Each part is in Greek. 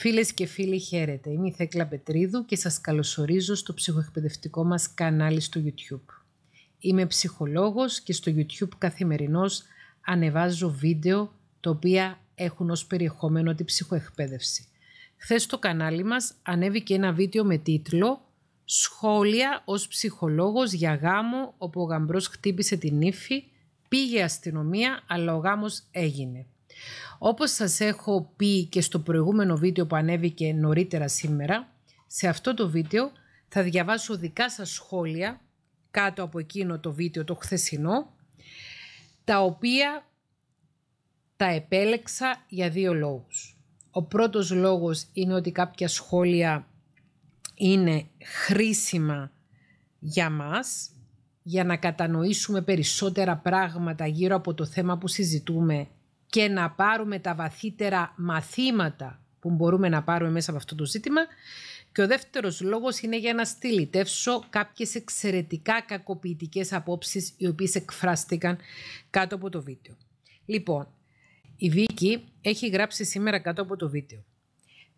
Φίλες και φίλοι, χαίρετε. Είμαι η Θέκλα Πετρίδου και σας καλωσορίζω στο ψυχοεκπαιδευτικό μας κανάλι στο YouTube. Είμαι ψυχολόγος και στο YouTube καθημερινώς ανεβάζω βίντεο τα οποία έχουν ως περιεχόμενο την ψυχοεκπαίδευση. Χθες στο κανάλι μας ανέβηκε ένα βίντεο με τίτλο «Σχόλια ως ψυχολόγος για γάμο όπου ο γαμπρός χτύπησε την ύφη, πήγε αστυνομία αλλά ο γάμος έγινε». Όπως σας έχω πει και στο προηγούμενο βίντεο που ανέβηκε νωρίτερα σήμερα, σε αυτό το βίντεο θα διαβάσω δικά σας σχόλια κάτω από εκείνο το βίντεο το χθεσινό, τα οποία τα επέλεξα για δύο λόγους. Ο πρώτος λόγος είναι ότι κάποια σχόλια είναι χρήσιμα για μας, για να κατανοήσουμε περισσότερα πράγματα γύρω από το θέμα που συζητούμε και να πάρουμε τα βαθύτερα μαθήματα που μπορούμε να πάρουμε μέσα από αυτό το ζήτημα. Και ο δεύτερος λόγος είναι για να στυλιτεύσω κάποιες εξαιρετικά κακοποιητικές απόψεις οι οποίες εκφράστηκαν κάτω από το βίντεο. Λοιπόν, η Βίκη έχει γράψει σήμερα κάτω από το βίντεο.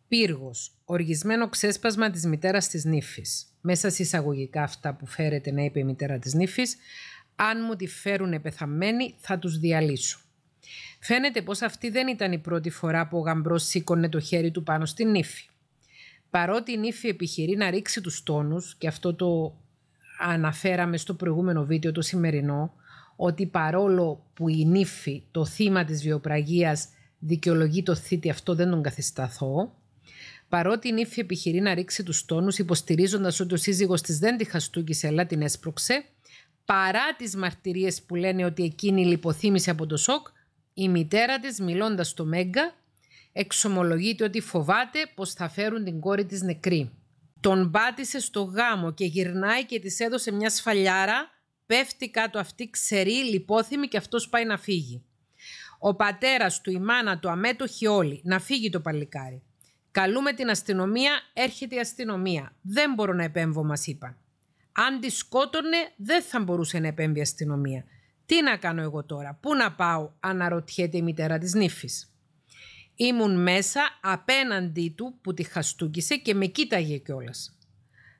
Πύργος, οργισμένο ξέσπασμα της μητέρας της νύφης. Μέσα σε εισαγωγικά αυτά που φέρεται να είπε η μητέρα της νύφης, αν μου τη φέρουν πεθαμένη θα τους διαλύσω. Φαίνεται πως αυτή δεν ήταν η πρώτη φορά που ο γαμπρός σήκωνε το χέρι του πάνω στην νύφη. Παρότι η νύφη επιχειρεί να ρίξει τους τόνους, και αυτό το αναφέραμε στο προηγούμενο βίντεο το σημερινό, ότι παρόλο που η νύφη, το θύμα της βιοπραγίας, δικαιολογεί το θήτη αυτό δεν τον καθισταθώ, παρότι η νύφη επιχειρεί να ρίξει τους τόνους υποστηρίζοντας ότι ο σύζυγος της δεν τη χαστούκησε αλλά την έσπρωξε, παρά τις μαρτυρίες που λένε ότι εκείνη λιποθύμησε από το σοκ, η μητέρα της μιλώντας στο Μέγκα εξομολογείται ότι φοβάται πως θα φέρουν την κόρη της νεκρή. Τον πάτησε στο γάμο και γυρνάει και της έδωσε μια σφαλιάρα, πέφτει κάτω αυτή ξερή, λιπόθυμη και αυτός πάει να φύγει. Ο πατέρας του, η μάνα του, αμέτωχοι όλοι, να φύγει το παλικάρι. Καλούμε την αστυνομία, έρχεται η αστυνομία. Δεν μπορώ να επέμβω, μας είπαν. Αν τη σκότωνε, δεν θα μπορούσε να επέμβει η αστυνομία. Τι να κάνω εγώ τώρα, πού να πάω, αναρωτιέται η μητέρα της νύφης. Ήμουν μέσα απέναντί του που τη χαστούκησε και με κοίταγε κιόλας.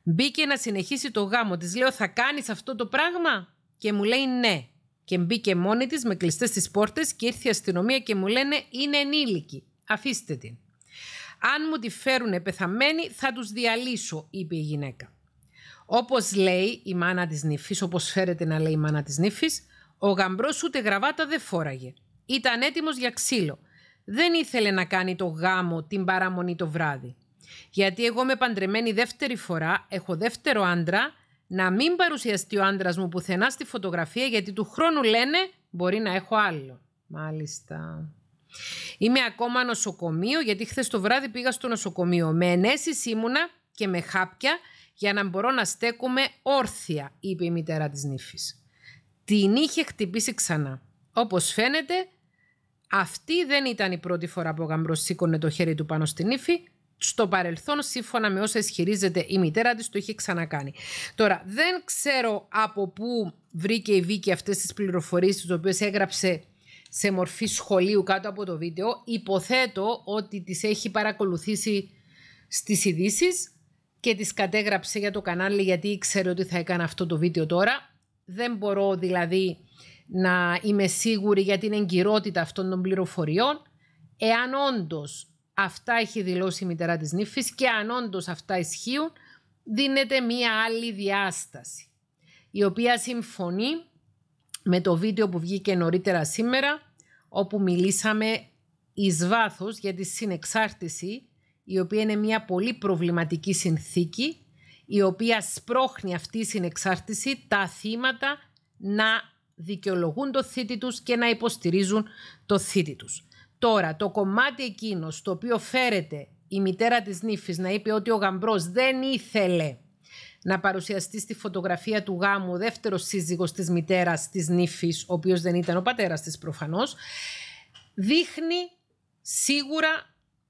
Μπήκε να συνεχίσει το γάμο της, λέω θα κάνεις αυτό το πράγμα και μου λέει ναι. Και μπήκε μόνη της με κλειστές τις πόρτες και ήρθε η αστυνομία και μου λένε είναι ενήλικη, αφήστε την. Αν μου τη φέρουνε πεθαμένη θα τους διαλύσω, είπε η γυναίκα. Όπως λέει η μάνα της νύφης, όπως φέρεται να λέει η μάνα της νύφης, ο γαμπρός ούτε γραβάτα δεν φόραγε. Ήταν έτοιμος για ξύλο. Δεν ήθελε να κάνει το γάμο την παραμονή το βράδυ. Γιατί εγώ με παντρεμένη δεύτερη φορά, έχω δεύτερο άντρα, να μην παρουσιαστεί ο άντρας μου πουθενά στη φωτογραφία γιατί του χρόνου λένε μπορεί να έχω άλλο. Μάλιστα. Είμαι ακόμα νοσοκομείο γιατί χθες το βράδυ πήγα στο νοσοκομείο. Με ενέσεις ήμουνα και με χάπια για να μπορώ να στέκομαι όρθια, είπε η μητέρα της νύφης την είχε χτυπήσει ξανά. Όπως φαίνεται, αυτή δεν ήταν η πρώτη φορά που ο γαμπρός σήκωνε το χέρι του πάνω στην ύφη. Στο παρελθόν, σύμφωνα με όσα ισχυρίζεται η μητέρα της, το είχε ξανακάνει. Τώρα, δεν ξέρω από πού βρήκε η Βίκη αυτές τις πληροφορίες τις οποίες έγραψε σε μορφή σχολείου κάτω από το βίντεο. Υποθέτω ότι τις έχει παρακολουθήσει στις ειδήσεις και τις κατέγραψε για το κανάλι γιατί ήξερε ότι θα έκανε αυτό το βίντεο τώρα. Δεν μπορώ δηλαδή να είμαι σίγουρη για την εγκυρότητα αυτών των πληροφοριών, εάν όντως αυτά έχει δηλώσει η μητέρα της νύφης και αν όντως αυτά ισχύουν, δίνεται μία άλλη διάσταση, η οποία συμφωνεί με το βίντεο που βγήκε νωρίτερα σήμερα, όπου μιλήσαμε εις βάθος για τη συνεξάρτηση, η οποία είναι μια πολύ προβληματική συνθήκη η οποία σπρώχνει αυτή η συνεξάρτηση τα θύματα να δικαιολογούν το θήτη τους και να υποστηρίζουν το θήτη τους. Τώρα, το κομμάτι εκείνο στο οποίο φέρεται η μητέρα της νύφης να είπε ότι ο γαμπρός δεν ήθελε να παρουσιαστεί στη φωτογραφία του γάμου ο δεύτερος σύζυγος της μητέρας της νύφης, ο οποίος δεν ήταν ο πατέρας της προφανώς, δείχνει σίγουρα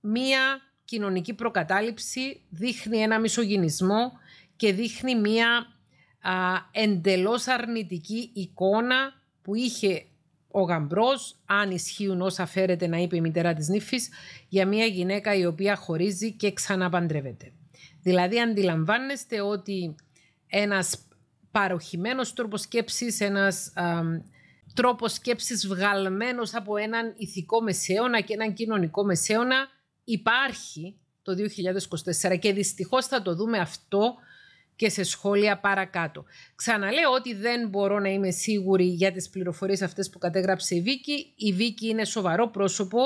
μία κοινωνική προκατάληψη, δείχνει ένα μισογυνισμό, και δείχνει μία α, εντελώς αρνητική εικόνα που είχε ο γαμπρός, αν ισχύουν όσα φέρεται να είπε η μητέρα της νύφης, για μία γυναίκα η οποία χωρίζει και ξαναπαντρεύεται. Δηλαδή αντιλαμβάνεστε ότι ένας παροχημένος τρόπος σκέψης, ένας α, τρόπος σκέψης βγαλμένος από έναν ηθικό μεσαίωνα και έναν κοινωνικό μεσαίωνα υπάρχει το 2024 και δυστυχώς θα το δούμε αυτό και σε σχόλια παρακάτω. Ξαναλέω ότι δεν μπορώ να είμαι σίγουρη για τις πληροφορίες αυτές που κατέγραψε η Βίκη. Η Βίκη είναι σοβαρό πρόσωπο.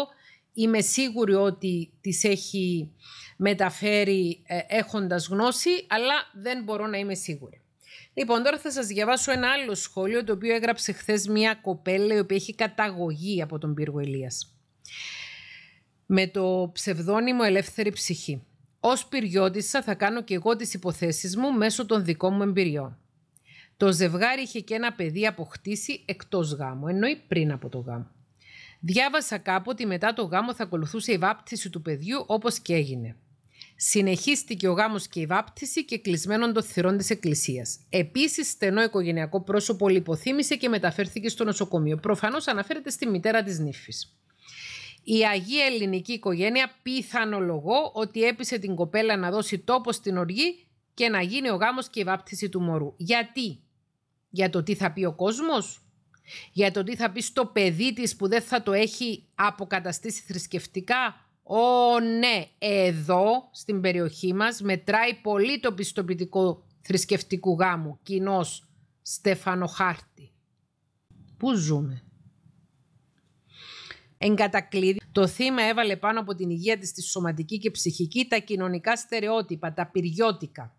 Είμαι σίγουρη ότι τις έχει μεταφέρει ε, έχοντας γνώση, αλλά δεν μπορώ να είμαι σίγουρη. Λοιπόν, τώρα θα σας διαβάσω ένα άλλο σχόλιο, το οποίο έγραψε χθες μια κοπέλα, η οποία έχει καταγωγή από τον πύργο Ηλίας. Με το ψευδόνυμο «Ελεύθερη ψυχή». Ως πυριώτησα θα κάνω και εγώ τις υποθέσεις μου μέσω των δικών μου εμπειριών. Το ζευγάρι είχε και ένα παιδί αποκτήσει εκτός γάμου, εννοεί πριν από το γάμο. Διάβασα κάπου ότι μετά το γάμο θα ακολουθούσε η βάπτιση του παιδιού όπως και έγινε. Συνεχίστηκε ο γάμος και η βάπτιση και κλεισμένον των θυρών της εκκλησίας. Επίσης, στενό οικογενειακό πρόσωπο λιποθύμησε και μεταφέρθηκε στο νοσοκομείο. Προφανώς αναφέρεται στη μητέρα της νύφης. Η Αγία Ελληνική Οικογένεια πιθανολογώ ότι έπεισε την κοπέλα να δώσει τόπο στην οργή και να γίνει ο γάμος και η βάπτιση του μωρού. Γιατί? Για το τι θα πει ο κόσμος? Για το τι θα πει στο παιδί της που δεν θα το έχει αποκαταστήσει θρησκευτικά? Ω ναι, εδώ στην περιοχή μας μετράει πολύ το πιστοποιητικό θρησκευτικού γάμου, κοινός στεφανοχάρτη. Πού ζούμε. Εγκατακλείδη, το θύμα έβαλε πάνω από την υγεία της τη σωματική και ψυχική τα κοινωνικά στερεότυπα, τα πυριώτικα.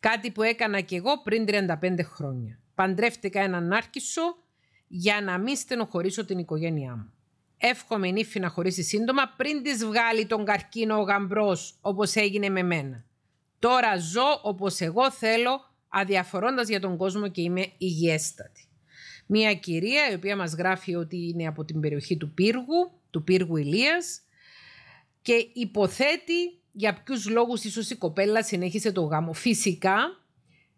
Κάτι που έκανα κι εγώ πριν 35 χρόνια. Παντρεύτηκα έναν άρχισο για να μην στενοχωρήσω την οικογένειά μου. Εύχομαι νύφη να χωρίσει σύντομα πριν της βγάλει τον καρκίνο ο Γαμπρός, όπως έγινε με μένα. Τώρα ζω όπως εγώ θέλω, αδιαφορώντας για τον κόσμο και είμαι υγιέστατη. Μία κυρία η οποία μας γράφει ότι είναι από την περιοχή του Πύργου, του Πύργου Ηλίας και υποθέτει για ποιους λόγους ίσως η κοπέλα συνέχισε το γάμο. Φυσικά,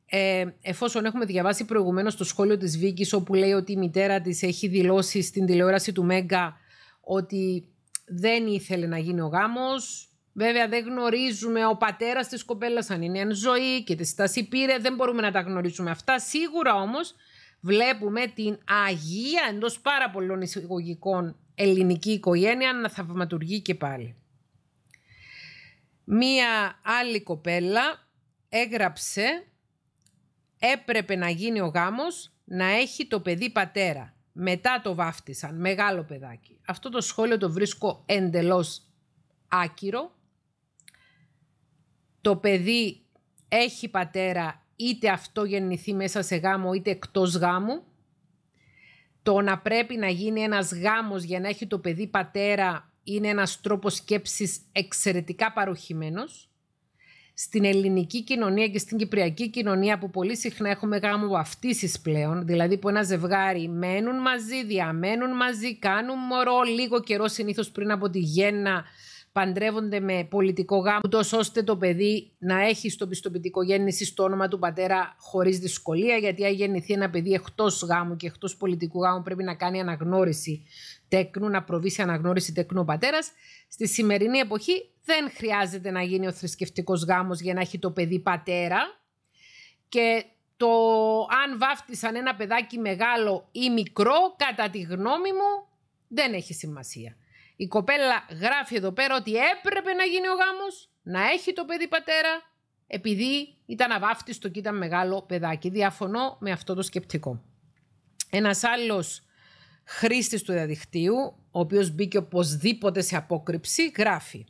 ε, εφόσον έχουμε διαβάσει προηγουμένως το σχόλιο της Βίκης όπου λέει ότι η μητέρα της έχει δηλώσει στην τηλεόραση του Μέγκα ότι δεν ήθελε να γίνει ο γάμος, Βέβαια δεν γνωρίζουμε ο πατέρας της κοπέλας αν είναι εν ζωή και τη στάση πήρε, δεν μπορούμε να τα γνωρίζουμε αυτά. Σίγουρα όμως βλέπουμε την Αγία εντός πάρα πολλών εισηγωγικών ελληνική οικογένεια να θαυματουργεί και πάλι. Μία άλλη κοπέλα έγραψε έπρεπε να γίνει ο γάμος να έχει το παιδί πατέρα. Μετά το βάφτισαν, μεγάλο παιδάκι. Αυτό το σχόλιο το βρίσκω εντελώς άκυρο. Το παιδί έχει πατέρα είτε αυτό γεννηθεί μέσα σε γάμο είτε εκτός γάμου. Το να πρέπει να γίνει ένας γάμος για να έχει το παιδί πατέρα είναι ένας τρόπος σκέψης εξαιρετικά παροχημένος. Στην ελληνική κοινωνία και στην κυπριακή κοινωνία που πολύ συχνά έχουμε γάμο βαφτίσεις πλέον, δηλαδή που ένα ζευγάρι μένουν μαζί, διαμένουν μαζί, κάνουν μωρό λίγο καιρό συνήθως πριν από τη γέννα παντρεύονται με πολιτικό γάμο, τόσο ώστε το παιδί να έχει στο πιστοποιητικό γέννηση το όνομα του πατέρα χωρίς δυσκολία. Γιατί αν γεννηθεί ένα παιδί εκτός γάμου και εκτός πολιτικού γάμου, πρέπει να κάνει αναγνώριση τέκνου, να προβεί σε αναγνώριση τέκνου ο πατέρας. Στη σημερινή εποχή δεν χρειάζεται να γίνει ο θρησκευτικός γάμος για να έχει το παιδί πατέρα. Και το αν βάφτισαν ένα παιδάκι μεγάλο ή μικρό, κατά τη γνώμη μου, δεν έχει σημασία. Η κοπέλα γράφει εδώ πέρα ότι έπρεπε να γίνει ο γάμος, να έχει το παιδί πατέρα, επειδή ήταν αβάφτιστο και ήταν μεγάλο παιδάκι. Διαφωνώ με αυτό το σκεπτικό. Ένας άλλος χρήστης του διαδικτύου, ο οποίος μπήκε οπωσδήποτε σε απόκρυψη, γράφει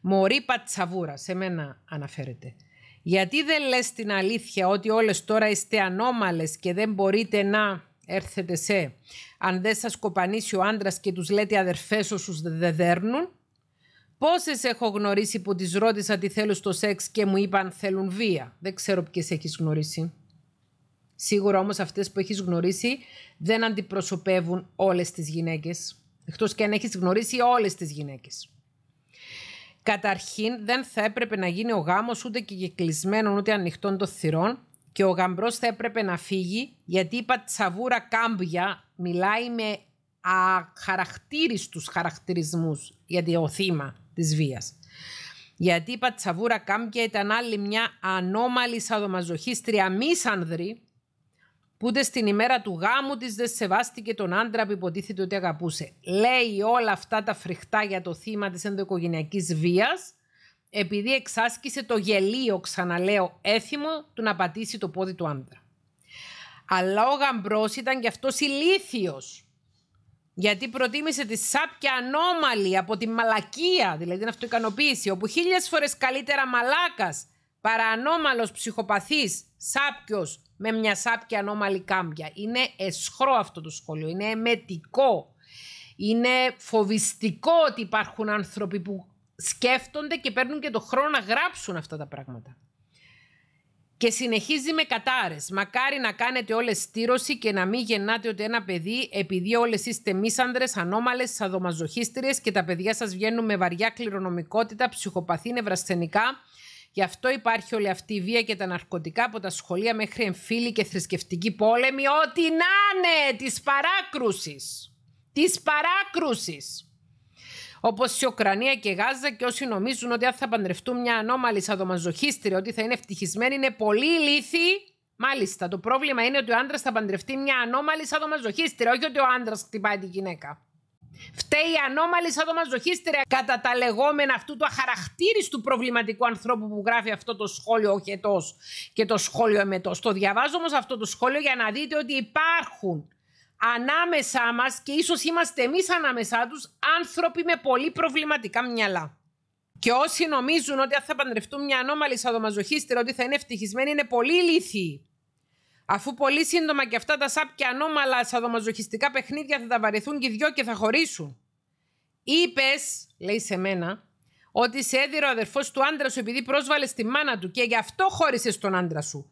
«Μωρή πατσαβούρα», σε μένα αναφέρεται. «Γιατί δεν λες την αλήθεια ότι όλες τώρα είστε ανώμαλες και δεν μπορείτε να έρθετε σε, αν δεν σας κοπανίσει ο άντρας και τους λέτε αδερφές όσους δεν δέρνουν, πόσες έχω γνωρίσει που τις ρώτησα τι θέλουν στο σεξ και μου είπαν θέλουν βία. Δεν ξέρω ποιες έχεις γνωρίσει. Σίγουρα όμως αυτές που έχεις γνωρίσει δεν αντιπροσωπεύουν όλες τις γυναίκες. Εκτός και αν έχεις γνωρίσει όλες τις γυναίκες. Καταρχήν δεν θα έπρεπε να γίνει ο γάμος ούτε και κλεισμένων ούτε ανοιχτών των θυρών και ο γαμπρός θα έπρεπε να φύγει γιατί η πατσαβούρα κάμπια μιλάει με αχαρακτήριστους χαρακτηρισμούς για το θύμα της βίας. Γιατί η πατσαβούρα κάμπια ήταν άλλη μια ανώμαλη σαδομαζοχίστρια μίσανδρη που ούτε στην ημέρα του γάμου της δεν σεβάστηκε τον άντρα που υποτίθεται ότι αγαπούσε. Λέει όλα αυτά τα φρικτά για το θύμα της ενδοοικογενειακής βίας επειδή εξάσκησε το γελίο, ξαναλέω, έθιμο του να πατήσει το πόδι του άντρα. Αλλά ο γαμπρός ήταν κι αυτό ηλίθιο. Γιατί προτίμησε τη σάπια ανώμαλη από τη μαλακία, δηλαδή την αυτοικανοποίηση, όπου χίλιες φορές καλύτερα μαλάκας παρά ανώμαλος ψυχοπαθής, σάπιος, με μια σάπια ανώμαλη κάμπια. Είναι εσχρό αυτό το σχόλιο, είναι εμετικό. Είναι φοβιστικό ότι υπάρχουν άνθρωποι που σκέφτονται και παίρνουν και το χρόνο να γράψουν αυτά τα πράγματα. Και συνεχίζει με κατάρες. Μακάρι να κάνετε όλες στήρωση και να μην γεννάτε ότι ένα παιδί, επειδή όλες είστε μίσαντρε, ανώμαλες, σαδομαζοχίστριες και τα παιδιά σας βγαίνουν με βαριά κληρονομικότητα, ψυχοπαθή, νευρασθενικά. Γι' αυτό υπάρχει όλη αυτή η βία και τα ναρκωτικά από τα σχολεία μέχρι εμφύλοι και θρησκευτική πόλεμη. Ό,τι να είναι της παράκρουσης. Της παράκρουσης. Όπως η Ουκρανία και η Γάζα και όσοι νομίζουν ότι αν θα παντρευτούν μια ανώμαλη σαδομαζοχίστρια ότι θα είναι ευτυχισμένοι, είναι πολύ λύθη. Μάλιστα, το πρόβλημα είναι ότι ο άντρας θα παντρευτεί μια ανώμαλη σαδομαζοχίστρια, όχι ότι ο άντρας χτυπάει τη γυναίκα. Φταίει η ανώμαλη σαδομαζοχίστρια κατά τα λεγόμενα αυτού του αχαρακτήριστου προβληματικού ανθρώπου που γράφει αυτό το σχόλιο οχετό και το σχόλιο εμετός. Το διαβάζω όμως αυτό το σχόλιο για να δείτε ότι υπάρχουν ανάμεσά μας και ίσως είμαστε εμείς ανάμεσά τους άνθρωποι με πολύ προβληματικά μυαλά. Και όσοι νομίζουν ότι αν θα παντρευτούν μια ανώμαλη σαδομαζοχίστρια ότι θα είναι ευτυχισμένοι είναι πολύ ηλίθιοι. Αφού πολύ σύντομα και αυτά τα σαπ και ανώμαλα σαδομαζοχιστικά παιχνίδια θα τα βαρεθούν και οι δυο και θα χωρίσουν. Είπες, λέει σε μένα, ότι σε έδιρε ο αδερφός του άντρα σου επειδή πρόσβαλες στη μάνα του και γι' αυτό χώρισες τον άντρα σου.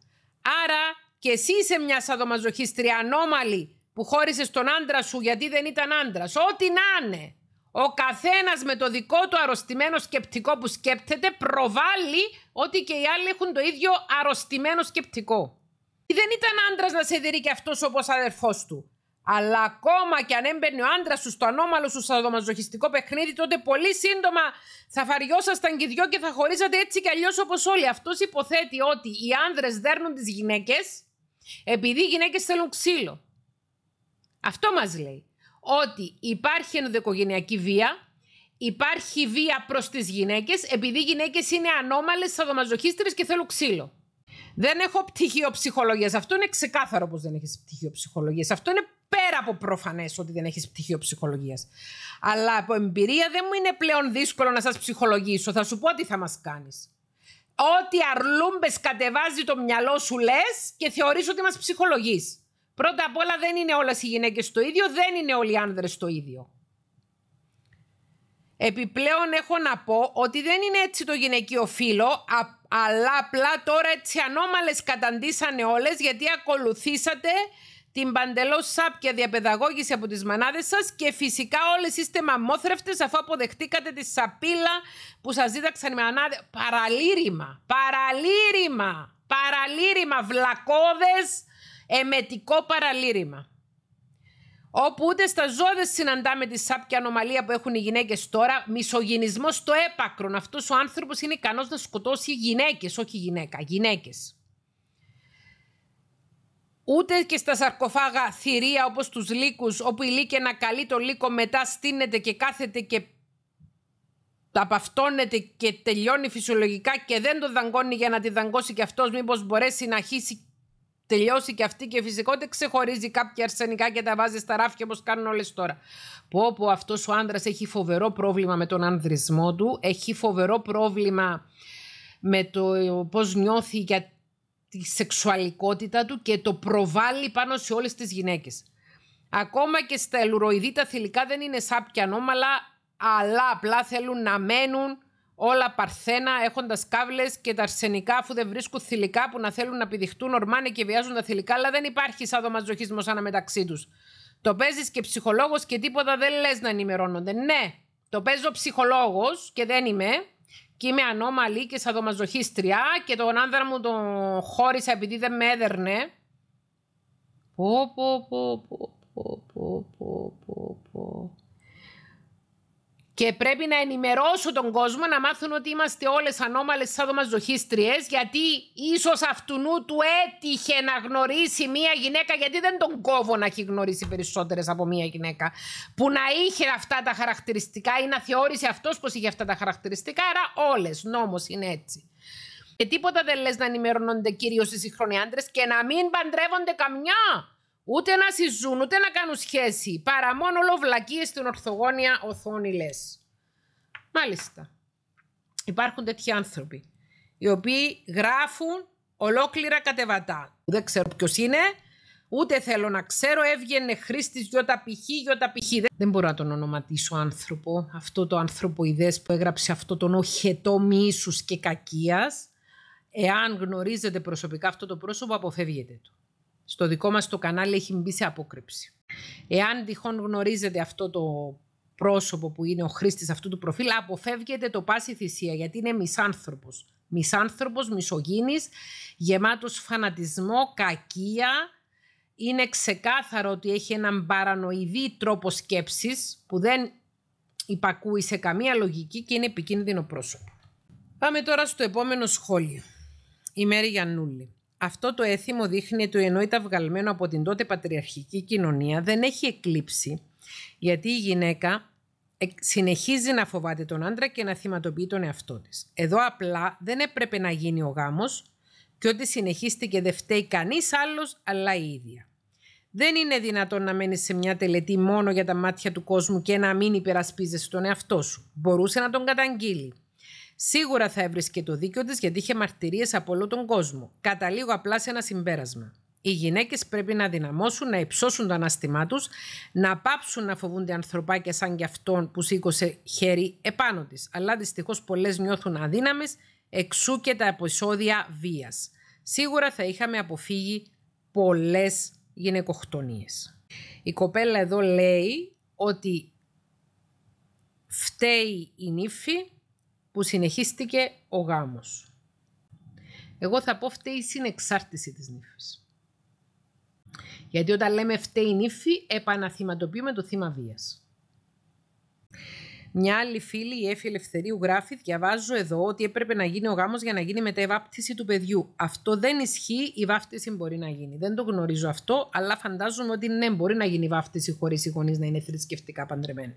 Άρα και εσύ είσαι μια σαδομαζοχίστρια ανώμαλη που χώρισες τον άντρα σου γιατί δεν ήταν άντρας. Ό,τι να είναι. Ο καθένας με το δικό του αρρωστημένο σκεπτικό που σκέπτεται προβάλλει ότι και οι άλλοι έχουν το ίδιο αρρωστημένο σκεπτικό. Δεν ήταν άντρας να σε δει και αυτός όπως αδερφός του. Αλλά ακόμα και αν έμπαινε ο άντρας σου στο ανώμαλο σου σαδομαζοχιστικό παιχνίδι, τότε πολύ σύντομα θα φαριόσασταν και δυο και θα χωρίζατε έτσι κι αλλιώς όπως όλοι. Αυτός υποθέτει ότι οι άνδρες δέρνουν τις γυναίκες επειδή οι γυναίκες θέλουν ξύλο. Αυτό μας λέει. Ότι υπάρχει ενδοοικογενειακή βία, υπάρχει βία προς τις γυναίκες, επειδή οι γυναίκες είναι ανώμαλες, σαδομαζοχίστρες και θέλουν ξύλο. Δεν έχω πτυχίο ψυχολογία. Αυτό είναι ξεκάθαρο πως δεν έχεις πτυχίο ψυχολογία. Αυτό είναι πέρα από προφανές ότι δεν έχεις πτυχίο ψυχολογία. Αλλά από εμπειρία δεν μου είναι πλέον δύσκολο να σας ψυχολογήσω. Θα σου πω τι θα μας κάνεις. Ό,τι αρλούμπες κατεβάζει το μυαλό σου λες και θεωρείς ότι μας ψυχολογείς. Πρώτα απ' όλα δεν είναι όλες οι γυναίκες το ίδιο, δεν είναι όλοι οι άνδρες το ίδιο. Επιπλέον έχω να πω ότι δεν είναι έτσι το γυναικείο φύλλο, αλλά απλά τώρα έτσι ανώμαλες καταντήσανε όλες γιατί ακολουθήσατε την παντελώ σάπια διαπαιδαγώγηση από τις μανάδες σας και φυσικά όλες είστε μαμόθρευτες αφού αποδεχτήκατε τη σαπίλα που σας δίδαξαν οι μανάδες. Παραλήρημα, παραλήρημα, παραλήρημα, βλακώδες, εμετικό παραλήρημα. Όπου ούτε στα ζώα δεν συναντάμε τη σάπια ανομαλία που έχουν οι γυναίκες τώρα, μισογενισμός στο έπακρον. Αυτός ο άνθρωπος είναι ικανός να σκοτώσει γυναίκες, όχι γυναίκα, γυναίκες. Ούτε και στα σαρκοφάγα θηρία όπως τους λύκους, όπου η λύκη καλεί το λύκο μετά στείνεται και κάθεται και ...ταπαυτώνεται και τελειώνει φυσιολογικά και δεν το δαγκώνει για να τη δαγκώσει και αυτός μήπως μπορέσει να αρχίσει τελειώσει και αυτή και φυσικότητα ξεχωρίζει κάποια αρσενικά και τα βάζει στα ράφια όπως κάνουν όλες τώρα. Πω πω αυτός ο άντρας έχει φοβερό πρόβλημα με τον ανδρισμό του, έχει φοβερό πρόβλημα με το πώς νιώθει για τη σεξουαλικότητα του και το προβάλλει πάνω σε όλες τις γυναίκες. Ακόμα και στα ελουροειδή τα θηλυκά δεν είναι σάπια αλλά, αλλά απλά θέλουν να μένουν όλα παρθένα, έχοντας κάβλες και τα αρσενικά, αφού δεν βρίσκουν θηλυκά που να θέλουν να πηδηχτούν, ορμάνε και βιάζουν τα θηλυκά, αλλά δεν υπάρχει μοσάνα μεταξύ τους. Το παίζεις και ψυχολόγος και τίποτα δεν λες να ενημερώνονται. Ναι, το παίζω ψυχολόγος και δεν είμαι. Και είμαι ανώμαλη και δομαζοχίστρια και τον άνδρα μου τον χώρισα επειδή δεν με έδερνε. Πω, πω, πω, πω, πω, πω, πω, πω. Και πρέπει να ενημερώσω τον κόσμο να μάθουν ότι είμαστε όλες ανώμαλες σαδομαζοχίστριε, γιατί ίσως αυτού του έτυχε να γνωρίσει μία γυναίκα, γιατί δεν τον κόβω να έχει γνωρίσει περισσότερες από μία γυναίκα, που να είχε αυτά τα χαρακτηριστικά ή να θεώρησε αυτός πως είχε αυτά τα χαρακτηριστικά. Άρα, όλες νόμος είναι έτσι. Και τίποτα δεν λες να ενημερώνονται κυρίως οι σύγχρονοι άντρες και να μην παντρεύονται καμιά. Ούτε να συζούν, ούτε να κάνουν σχέση. Παρά μόνο βλακίε στην ορθογόνια οθόνη λες. Μάλιστα. Υπάρχουν τέτοιοι άνθρωποι. Οι οποίοι γράφουν ολόκληρα κατεβατά. Δεν ξέρω ποιος είναι. Ούτε θέλω να ξέρω, έβγαινε χρήστης γιώτα π.χ. Δεν μπορώ να τον ονοματίσω άνθρωπο, αυτό το ιδέες που έγραψε αυτό τον οχετό μίσους και κακίας. Εάν γνωρίζετε προσωπικά αυτό το πρόσωπο, αποφεύγετε του στο δικό μας το κανάλι έχει μπει σε απόκρυψη. Εάν τυχόν γνωρίζετε αυτό το πρόσωπο που είναι ο χρήστης αυτού του προφίλ, αποφεύγετε το πάση θυσία γιατί είναι μισάνθρωπος. Μισάνθρωπος, μισογίνης, γεμάτος φανατισμό, κακία. Είναι ξεκάθαρο ότι έχει έναν παρανοηδή τρόπο σκέψης που δεν υπακούει σε καμία λογική και είναι επικίνδυνο πρόσωπο. Πάμε τώρα στο επόμενο σχόλιο. Η Μέρη Γιαννούλη αυτό το έθιμο δείχνει ότι ενώ ήταν βγαλμένο από την τότε πατριαρχική κοινωνία δεν έχει εκλείψει γιατί η γυναίκα ε, συνεχίζει να φοβάται τον άντρα και να θυματοποιεί τον εαυτό της. Εδώ απλά δεν έπρεπε να γίνει ο γάμος και ότι συνεχίστηκε δεν φταίει κανείς άλλος αλλά η ίδια. Δεν είναι δυνατόν να μένεις σε μια τελετή μόνο για τα μάτια του κόσμου και να μην υπερασπίζεσαι τον εαυτό σου. Μπορούσε να τον καταγγείλει. Σίγουρα θα έβρισκε το δίκιο της γιατί είχε μαρτυρίες από όλο τον κόσμο. Καταλήγω απλά σε ένα συμπέρασμα. Οι γυναίκες πρέπει να δυναμώσουν, να υψώσουν το αναστημά τους, να πάψουν να φοβούνται ανθρωπάκια σαν κι αυτόν που σήκωσε χέρι επάνω της. Αλλά δυστυχώς πολλές νιώθουν αδύναμες, εξού και τα επεισόδια βίας. Σίγουρα θα είχαμε αποφύγει πολλές γυναικοκτονίες. Η κοπέλα εδώ λέει ότι φταίει η νύφη που συνεχίστηκε ο γάμος. Εγώ θα πω φταίει η συνεξάρτηση της νύφης. Γιατί όταν λέμε φταίει η νύφη, επαναθυματοποιούμε το θύμα βίας. Μια άλλη φίλη, η Εφη Ελευθερίου, γράφει: Διαβάζω εδώ ότι έπρεπε να γίνει ο γάμος για να γίνει μετά η βάπτιση του παιδιού. Αυτό δεν ισχύει, η βάπτιση μπορεί να γίνει. Δεν το γνωρίζω αυτό, αλλά φαντάζομαι ότι ναι, μπορεί να γίνει η βάφτιση χωρίς οι γονείς να είναι θρησκευτικά παντρεμένοι.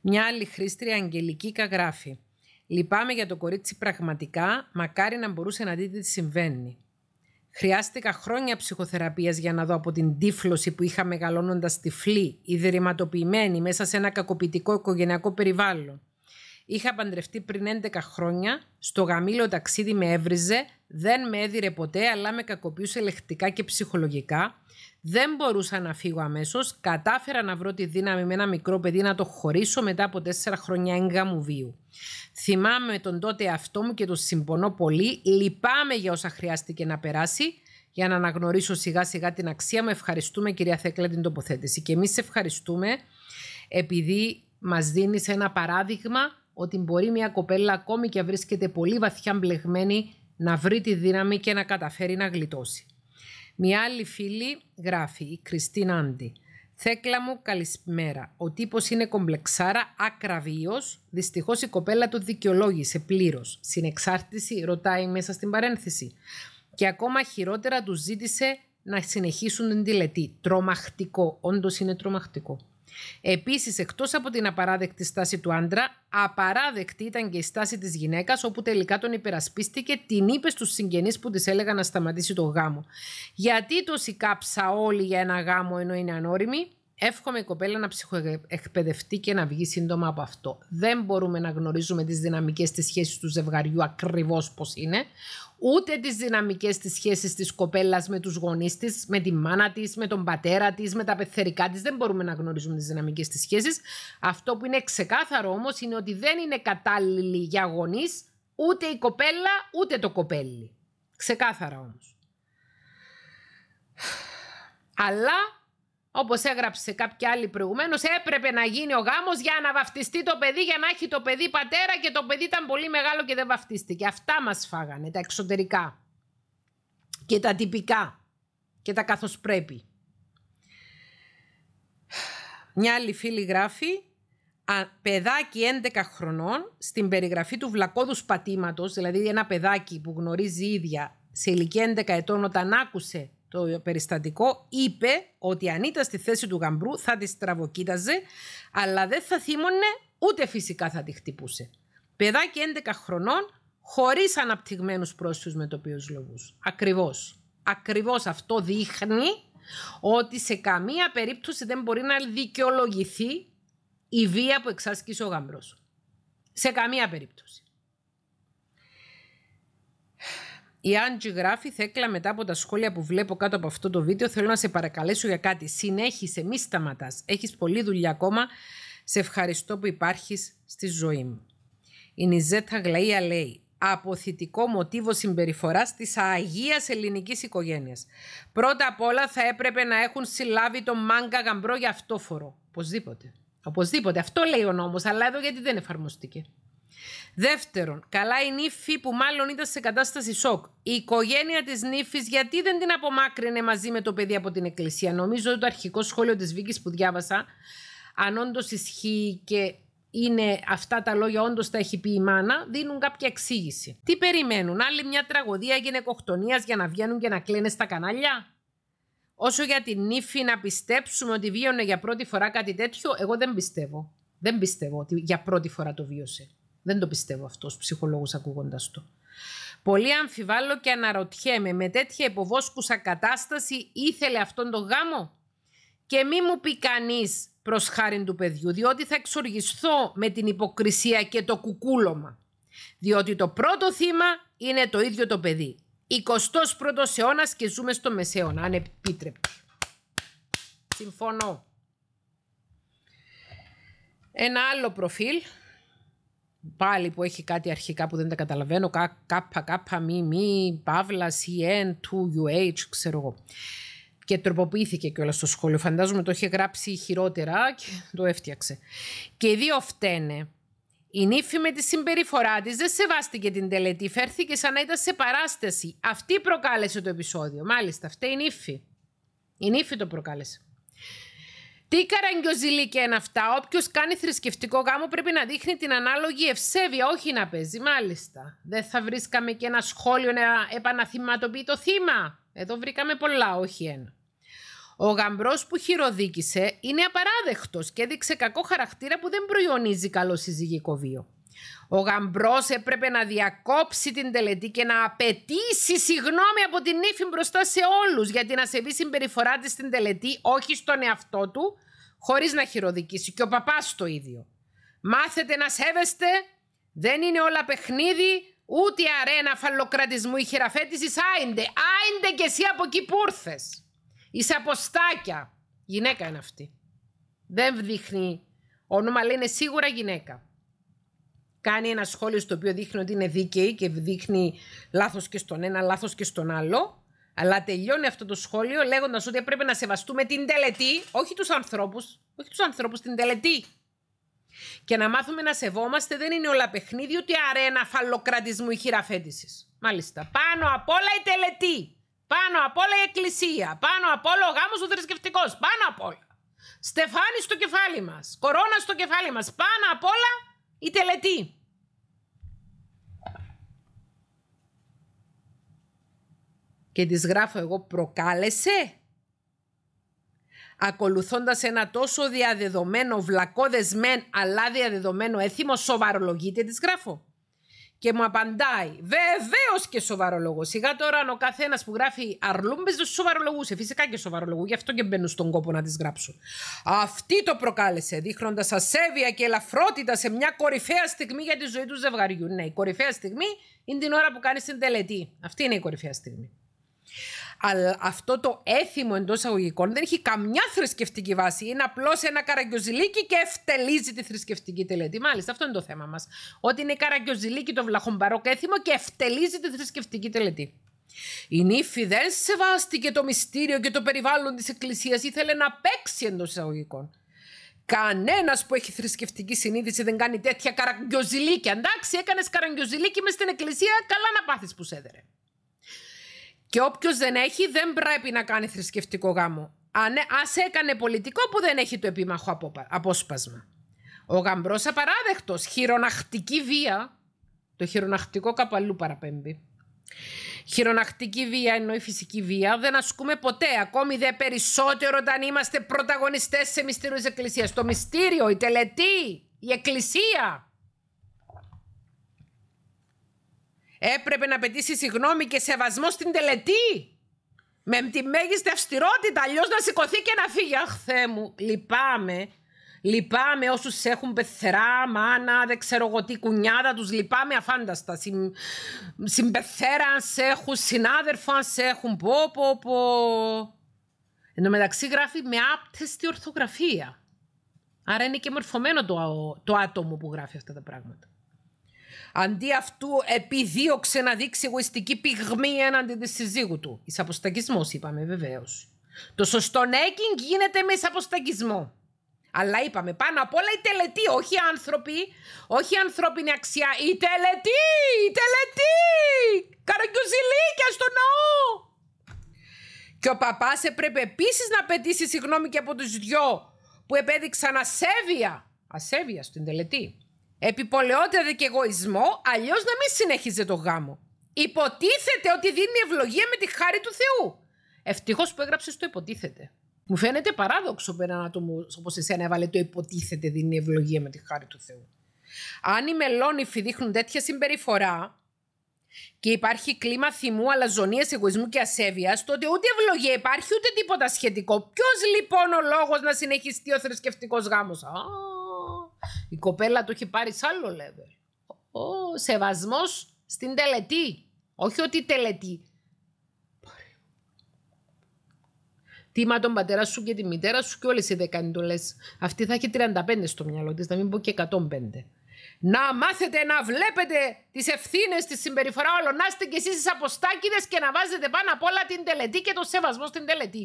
Μια άλλη χρήστρια, Αγγελική, γράφει: Λυπάμαι για το κορίτσι πραγματικά, μακάρι να μπορούσε να δείτε τι συμβαίνει. Χρειάστηκα χρόνια ψυχοθεραπείας για να δω από την τύφλωση που είχα μεγαλώνοντας τυφλή, ιδρυματοποιημένη μέσα σε ένα κακοποιητικό οικογενειακό περιβάλλον. Είχα παντρευτεί πριν 11 χρόνια, στο γαμήλο ταξίδι με έβριζε, δεν με έδιρε ποτέ, αλλά με κακοποιούσε λεχτικά και ψυχολογικά. Δεν μπορούσα να φύγω αμέσως. Κατάφερα να βρω τη δύναμη με ένα μικρό παιδί να το χωρίσω μετά από τέσσερα χρόνια έγκαμου βίου. Θυμάμαι τον τότε αυτό μου και το συμπονώ πολύ. Λυπάμαι για όσα χρειάστηκε να περάσει. Για να αναγνωρίσω σιγά σιγά την αξία μου, ευχαριστούμε κυρία Θέκλα την τοποθέτηση. Και εμείς ευχαριστούμε επειδή μας δίνεις ένα παράδειγμα ότι μπορεί μια κοπέλα ακόμη και βρίσκεται πολύ βαθιά μπλεγμένη να βρει τη δύναμη και να καταφέρει να γλιτώσει. Μια άλλη φίλη γράφει, η Κριστίν Άντι. Θέκλα μου, καλησπέρα. Ο τύπος είναι κομπλεξάρα, ακραβίος. Δυστυχώς η κοπέλα του δικαιολόγησε πλήρως. Συνεξάρτηση, ρωτάει μέσα στην παρένθεση. Και ακόμα χειρότερα του ζήτησε να συνεχίσουν την τηλετή. Τρομακτικό. Όντως είναι τρομακτικό. Επίσης, εκτός από την απαράδεκτη στάση του άντρα, απαράδεκτη ήταν και η στάση της γυναίκας, όπου τελικά τον υπερασπίστηκε, την είπε στους συγγενείς που της έλεγαν να σταματήσει το γάμο. Γιατί το κάψα όλοι για ένα γάμο ενώ είναι ανώριμοι, Εύχομαι η κοπέλα να ψυχοεκπαιδευτεί και να βγει σύντομα από αυτό. Δεν μπορούμε να γνωρίζουμε τις δυναμικές της σχέσης του ζευγαριού ακριβώς πώς είναι, ούτε τις δυναμικές της σχέσης της κοπέλας με τους γονείς της, με τη μάνα της, με τον πατέρα της, με τα πεθερικά της. Δεν μπορούμε να γνωρίζουμε τις δυναμικές της σχέσης. Αυτό που είναι ξεκάθαρο όμως είναι ότι δεν είναι κατάλληλη για γονείς ούτε η κοπέλα ούτε το κοπέλι. Ξεκάθαρα όμως. Αλλά Όπως έγραψε κάποια άλλη προηγουμένως, έπρεπε να γίνει ο γάμος για να βαφτιστεί το παιδί, για να έχει το παιδί πατέρα και το παιδί ήταν πολύ μεγάλο και δεν βαφτίστηκε. Αυτά μας φάγανε, τα εξωτερικά και τα τυπικά και τα καθώς πρέπει. Μια άλλη φίλη γράφει, παιδάκι 11 χρονών, στην περιγραφή του βλακώδους πατήματος, δηλαδή ένα παιδάκι που γνωρίζει ίδια σε ηλικία 11 ετών όταν άκουσε το περιστατικό, είπε ότι αν ήταν στη θέση του γαμπρού θα τη στραβοκοίταζε, αλλά δεν θα θύμωνε ούτε φυσικά θα τη χτυπούσε. Παιδάκι 11 χρονών, χωρίς αναπτυγμένους πρόσφυγου με τοπίους λόγους. Ακριβώς. Ακριβώς αυτό δείχνει ότι σε καμία περίπτωση δεν μπορεί να δικαιολογηθεί η βία που εξάσκησε ο γαμπρός. Σε καμία περίπτωση. Η Άντζη γράφει, Θέκλα, μετά από τα σχόλια που βλέπω κάτω από αυτό το βίντεο, θέλω να σε παρακαλέσω για κάτι. Συνέχισε, μη σταματάς. Έχεις πολλή δουλειά ακόμα. Σε ευχαριστώ που υπάρχεις στη ζωή μου. Η Νιζέτα Γλαία λέει: Αποθητικό μοτίβο συμπεριφοράς της αγίας ελληνικής οικογένειας. Πρώτα απ' όλα θα έπρεπε να έχουν συλλάβει τον μάγκα γαμπρό για αυτόφορο. Οπωσδήποτε. Οπωσδήποτε. Αυτό λέει ο νόμος, αλλά εδώ γιατί δεν εφαρμοστήκε. Δεύτερον, καλά η νύφη που μάλλον ήταν σε κατάσταση σοκ. Η οικογένεια της νύφης γιατί δεν την απομάκρυνε μαζί με το παιδί από την εκκλησία. Νομίζω ότι το αρχικό σχόλιο της Βίκης που διάβασα, αν όντως ισχύει και είναι αυτά τα λόγια, όντως τα έχει πει η μάνα, δίνουν κάποια εξήγηση. Τι περιμένουν, άλλη μια τραγωδία γυναικοκτονίας για να βγαίνουν και να κλαίνε στα κανάλια. Όσο για την νύφη να πιστέψουμε ότι βίωνε για πρώτη φορά κάτι τέτοιο, εγώ δεν πιστεύω. Δεν πιστεύω ότι για πρώτη φορά το βίωσε. Δεν το πιστεύω αυτό ως ψυχολόγος ακούγοντας το. Πολύ αμφιβάλλω και αναρωτιέμαι με τέτοια υποβόσκουσα κατάσταση ήθελε αυτόν τον γάμο. Και μη μου πει κανείς προς χάρη του παιδιού, διότι θα εξοργισθώ με την υποκρισία και το κουκούλωμα. Διότι το πρώτο θύμα είναι το ίδιο το παιδί. 21ο αιώνας και ζούμε στο μεσαίωνα, ανεπίτρεπτη. Συμφωνώ. Ένα άλλο προφίλ πάλι που έχει κάτι αρχικά που δεν τα καταλαβαίνω, κάπα, κάπα, μη, μη, παύλα, cn, 2uh, ξέρω εγώ. Και τροποποιήθηκε κιόλας στο σχόλιο. Φαντάζομαι το είχε γράψει χειρότερα και το έφτιαξε. Και οι δύο φταίνε. Η νύφη με τη συμπεριφορά της δεν σεβάστηκε την τελετή. Φέρθηκε σαν να ήταν σε παράσταση. Αυτή προκάλεσε το επεισόδιο. Μάλιστα, αυτή η νύφη. Η νύφη το προκάλεσε. Τι καραγκιοζηλίκια είναι αυτά. Όποιος κάνει θρησκευτικό γάμο πρέπει να δείχνει την ανάλογη ευσέβεια, όχι να παίζει. Μάλιστα. Δεν θα βρίσκαμε και ένα σχόλιο να επαναθυματοποιεί το θύμα. Εδώ βρήκαμε πολλά, όχι ένα. Ο γαμπρός που χειροδίκησε είναι απαράδεκτος και έδειξε κακό χαρακτήρα που δεν προϊονίζει καλό συζυγικό βίο. Ο Γαμπρός έπρεπε να διακόψει την τελετή και να απαιτήσει συγγνώμη από την ύφη μπροστά σε όλους για την ασεβή συμπεριφορά της στην τελετή, όχι στον εαυτό του, χωρίς να χειροδικήσει. Και ο παπάς το ίδιο. Μάθετε να σέβεστε, δεν είναι όλα παιχνίδι, ούτε αρένα φαλοκρατισμού ή χειραφέτηση. άιντε, άιντε και εσύ από εκεί που ήρθες. Είσαι αποστάκια. Γυναίκα είναι αυτή. Δεν δείχνει όνομα, λένε σίγουρα γυναίκα κάνει ένα σχόλιο στο οποίο δείχνει ότι είναι δίκαιη και δείχνει λάθος και στον ένα, λάθος και στον άλλο. Αλλά τελειώνει αυτό το σχόλιο λέγοντας ότι πρέπει να σεβαστούμε την τελετή, όχι τους ανθρώπους, όχι τους ανθρώπους, την τελετή. Και να μάθουμε να σεβόμαστε δεν είναι όλα παιχνίδι, ούτε αρένα φαλοκρατισμού ή χειραφέτησης. Μάλιστα. Πάνω απ' όλα η τελετή. Πάνω απ' όλα η εκκλησία. Πάνω απ' όλα ο γάμος ο θρησκευτικός. Πάνω απ' όλα. Στεφάνι στο κεφάλι μας. Κορώνα στο κεφάλι μας. Πάνω απ' όλα η τελετή. Και της γράφω εγώ προκάλεσε. Ακολουθώντας ένα τόσο διαδεδομένο βλακώδες μεν αλλά διαδεδομένο έθιμο σοβαρολογείται της γράφω. Και μου απαντάει, βεβαίως και σοβαρολόγο. Σιγά τώρα ο καθένας που γράφει αρλούμπες τους σοβαρολογούσε. Φυσικά και σοβαρολογού, γι' αυτό και μπαίνουν στον κόπο να τις γράψουν. Αυτή το προκάλεσε, δείχνοντας ασέβεια και ελαφρότητα σε μια κορυφαία στιγμή για τη ζωή του ζευγαριού. Ναι, η κορυφαία στιγμή είναι την ώρα που κάνεις την τελετή. Αυτή είναι η κορυφαία στιγμή. Αλλά αυτό το έθιμο εντός αγωγικών δεν έχει καμιά θρησκευτική βάση. Είναι απλώς ένα καραγκιοζηλίκι και ευτελίζει τη θρησκευτική τελετή. Μάλιστα, αυτό είναι το θέμα μας. Ότι είναι καραγκιοζηλίκι το βλαχομπαρόκ έθιμο και ευτελίζει τη θρησκευτική τελετή. Η νύφη δεν σεβάστηκε το μυστήριο και το περιβάλλον της εκκλησίας, ήθελε να παίξει εντός αγωγικών. Κανένας που έχει θρησκευτική συνείδηση δεν κάνει τέτοια καραγκιοζηλίκια. Εντάξει, έκανες καραγκιοζηλίκι μες στην Εκκλησία, καλά να πάθεις που σέδερε. Και όποιος δεν έχει, δεν πρέπει να κάνει θρησκευτικό γάμο. Αν ας έκανε πολιτικό που δεν έχει το επίμαχο απόσπασμα. Ο γαμπρός απαράδεκτος. χειροναχτική βία. Το χειρονακτικό καπαλού παραπέμπει. Χειροναχτική βία εννοεί φυσική βία. Δεν ασκούμε ποτέ. Ακόμη δε περισσότερο όταν είμαστε πρωταγωνιστές σε μυστήριου εκκλησία. Το μυστήριο, η τελετή, η εκκλησία. έπρεπε να πετήσει συγγνώμη και σεβασμό στην τελετή. Με τη μέγιστη αυστηρότητα, αλλιώς να σηκωθεί και να φύγει. Αχ, Θεέ μου, λυπάμαι. Λυπάμαι όσους έχουν πεθερά, μάνα, δεν ξέρω εγώ τι κουνιάδα τους. Λυπάμαι αφάνταστα. Συμ, συμπεθέρα αν σε έχουν, συνάδελφο αν σε έχουν. Πω, πω, πω. Εν τω μεταξύ γράφει με άπτεστη ορθογραφία. Άρα είναι και μορφωμένο το, το άτομο που γράφει αυτά τα πράγματα. Αντί αυτού επιδίωξε να δείξει εγωιστική πυγμή έναντι της συζύγου του. αποστακισμός είπαμε βεβαίως. Το σωστό νέκινγκ γίνεται με αποστακισμό. Αλλά είπαμε πάνω απ' όλα η τελετή, όχι οι άνθρωποι, όχι ανθρώπινη αξιά. Η τελετή, η τελετή, καραγκιουζιλίκια στο ναό. Και ο παπάς έπρεπε επίσης να απαιτήσει συγγνώμη και από τους δυο που επέδειξαν ασέβεια, ασέβεια στην τελετή, επιπολαιότητα και εγωισμό, αλλιώς να μην συνέχιζε το γάμο. Υποτίθεται ότι δίνει ευλογία με τη χάρη του Θεού. Ευτυχώς που έγραψες το υποτίθεται. Μου φαίνεται παράδοξο με έναν άτομο όπως εσένα έβαλε το υποτίθεται δίνει ευλογία με τη χάρη του Θεού. Αν οι μελόνιφοι δείχνουν τέτοια συμπεριφορά και υπάρχει κλίμα θυμού, αλαζονίας, εγωισμού και ασέβειας, τότε ούτε ευλογία υπάρχει ούτε τίποτα σχετικό. Ποιος λοιπόν ο λόγος να συνεχιστεί ο θρησκευτικός γάμος. Η κοπέλα το έχει πάρει σε άλλο level. Ο σεβασμός στην τελετή. Όχι ότι τελετή. Τίμα τον πατέρα σου και τη μητέρα σου και όλες οι δεκαεντολέ. Αυτή θα έχει 35 στο μυαλό της να μην πω και 105. Να μάθετε να βλέπετε τις ευθύνες της συμπεριφορά όλων. Να είστε κι εσείς αποστάκιδε και να βάζετε πάνω απ' όλα την τελετή και το σεβασμό στην τελετή.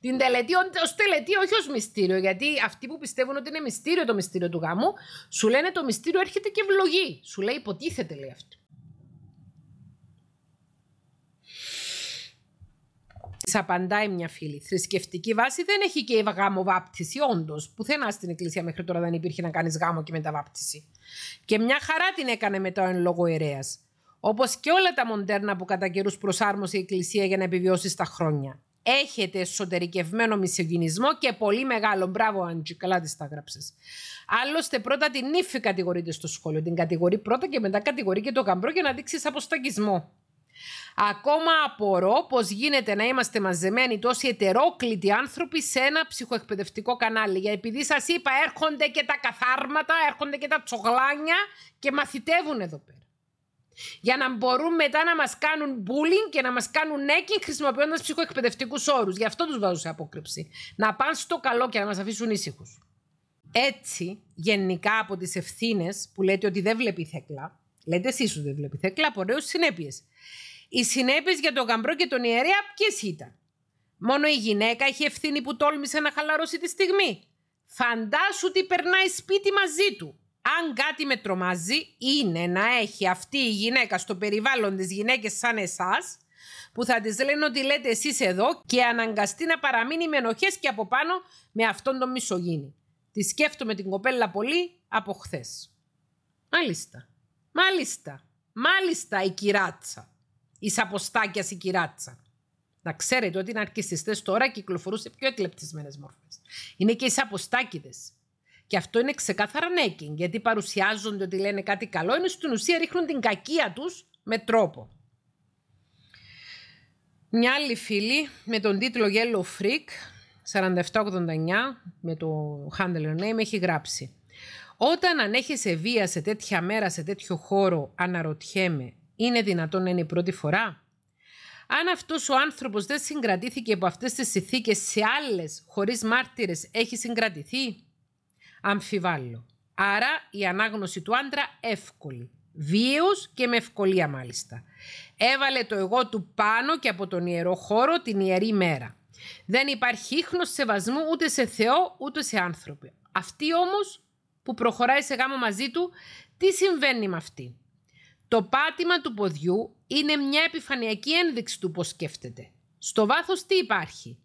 Την τελετή ως τελετή, όχι ως μυστήριο. Γιατί αυτοί που πιστεύουν ότι είναι μυστήριο το μυστήριο του γάμου, σου λένε το μυστήριο έρχεται και ευλογεί. Σου λέει υποτίθεται, λέει αυτό. Της απαντάει μια φίλη. Θρησκευτική βάση δεν έχει και η γάμο βάπτιση, όντως. Πουθενά στην εκκλησία μέχρι τώρα δεν υπήρχε να κάνεις γάμο και μεταβάπτιση. Και μια χαρά την έκανε μετά ο εν λόγω ιερέας. Όπως και όλα τα μοντέρνα που κατά καιρούς προσάρμοσε η εκκλησία για να επιβιώσεις στα χρόνια έχετε εσωτερικευμένο μισογυνισμό και πολύ μεγάλο. Μπράβο, Αντζη, καλά τη τα γράψες. Άλλωστε, πρώτα την ύφη κατηγορείται στο σχολείο. Την κατηγορεί πρώτα και μετά κατηγορεί και το καμπρό για να δείξεις αποστακισμό. Ακόμα απορώ πώ γίνεται να είμαστε μαζεμένοι τόσοι ετερόκλητοι άνθρωποι σε ένα ψυχοεκπαιδευτικό κανάλι. Για επειδή σας είπα, έρχονται και τα καθάρματα, έρχονται και τα τσογλάνια και μαθητεύουν εδώ πέρα. Για να μπορούν μετά να μας κάνουν bullying και να μας κάνουν νέκινγκ χρησιμοποιώντας ψυχοεκπαιδευτικούς όρους. Γι' αυτό τους βάζω σε απόκρυψη. Να πάνε στο καλό και να μας αφήσουν ήσυχους. Έτσι, γενικά από τις ευθύνες που λέτε ότι δεν βλέπει θέκλα, λέτε εσείς ότι δεν βλέπει θέκλα, απορρέω συνέπειες. Οι συνέπειες για τον γαμπρό και τον ιερέα ποιες ήταν. Μόνο η γυναίκα έχει ευθύνη που τόλμησε να χαλαρώσει τη στιγμή. Φαντάσου τι περνάει σπίτι μαζί του αν κάτι με τρομάζει είναι να έχει αυτή η γυναίκα στο περιβάλλον της γυναίκες σαν εσάς που θα της λένε ότι λέτε εσείς εδώ και αναγκαστεί να παραμείνει με ενοχές και από πάνω με αυτόν τον μισογίνη. Τη σκέφτομαι την κοπέλα πολύ από χθες. Μάλιστα. Μάλιστα. Μάλιστα η κυράτσα. Η σαποστάκια η κυράτσα. Να ξέρετε ότι οι ναρκιστέ τώρα κυκλοφορούν σε πιο εκλεπτισμένες μορφές. Είναι και οι σαποστάκιδε. Και αυτό είναι ξεκάθαρα νέκινγκ, γιατί παρουσιάζονται ότι λένε κάτι καλό, ενώ στην ουσία ρίχνουν την κακία τους με τρόπο. Μια άλλη φίλη με τον τίτλο Yellow Freak 4789 με το handle name έχει γράψει όταν ανέχεσαι βία σε τέτοια μέρα, σε τέτοιο χώρο, αναρωτιέμαι, είναι δυνατόν να είναι η πρώτη φορά. Αν αυτός ο άνθρωπος δεν συγκρατήθηκε από αυτές τις συνθήκες σε άλλες, χωρίς μάρτυρες, έχει συγκρατηθεί αμφιβάλλω. Άρα η ανάγνωση του άντρα εύκολη. Βίαιος και με ευκολία μάλιστα. Έβαλε το εγώ του πάνω και από τον ιερό χώρο την ιερή μέρα. Δεν υπάρχει ίχνος σεβασμού ούτε σε Θεό ούτε σε άνθρωποι. Αυτή όμως που προχωράει σε γάμο μαζί του, τι συμβαίνει με αυτή. Το πάτημα του ποδιού είναι μια επιφανειακή ένδειξη του πώς σκέφτεται. Στο βάθος τι υπάρχει.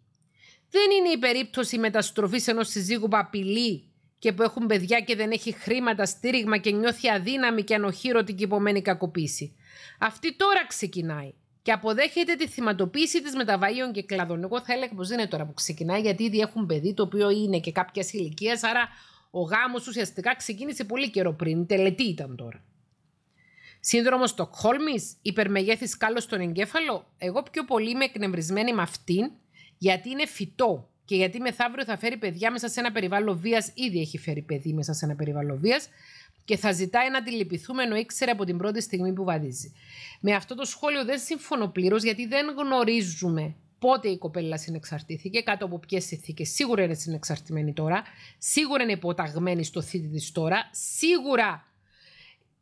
Δεν είναι η περίπτωση μεταστροφής ενός συζύγου που απειλεί και που έχουν παιδιά και δεν έχει χρήματα, στήριγμα και νιώθει αδύναμη και ανοχήρωτη και υπομένη κακοποίηση. Αυτή τώρα ξεκινάει και αποδέχεται τη θυματοποίηση της μεταβαίων και κλαδών. Εγώ θα έλεγα πως δεν είναι τώρα που ξεκινάει, γιατί ήδη έχουν παιδί το οποίο είναι και κάποιας ηλικίας, άρα ο γάμος ουσιαστικά ξεκίνησε πολύ καιρό πριν. τελετή ήταν τώρα. Σύνδρομο Στοκχόλμης, υπερμεγέθης κάλος στον εγκέφαλο. Εγώ πιο πολύ είμαι εκνευρισμένη με αυτήν, γιατί είναι φυτό και γιατί μεθαύριο θα φέρει παιδιά μέσα σε ένα περιβάλλον βίας, ήδη έχει φέρει παιδί μέσα σε ένα περιβάλλον βίας και θα ζητάει να αντιληπιθούμε ενώ ήξερε από την πρώτη στιγμή που βαδίζει. Με αυτό το σχόλιο δεν συμφωνώ πλήρως γιατί δεν γνωρίζουμε πότε η κοπέλα συνεξαρτήθηκε, κάτω από ποιες συνθήκες. Σίγουρα είναι συνεξαρτημένη τώρα, σίγουρα είναι υποταγμένη στο θήτη της τώρα, σίγουρα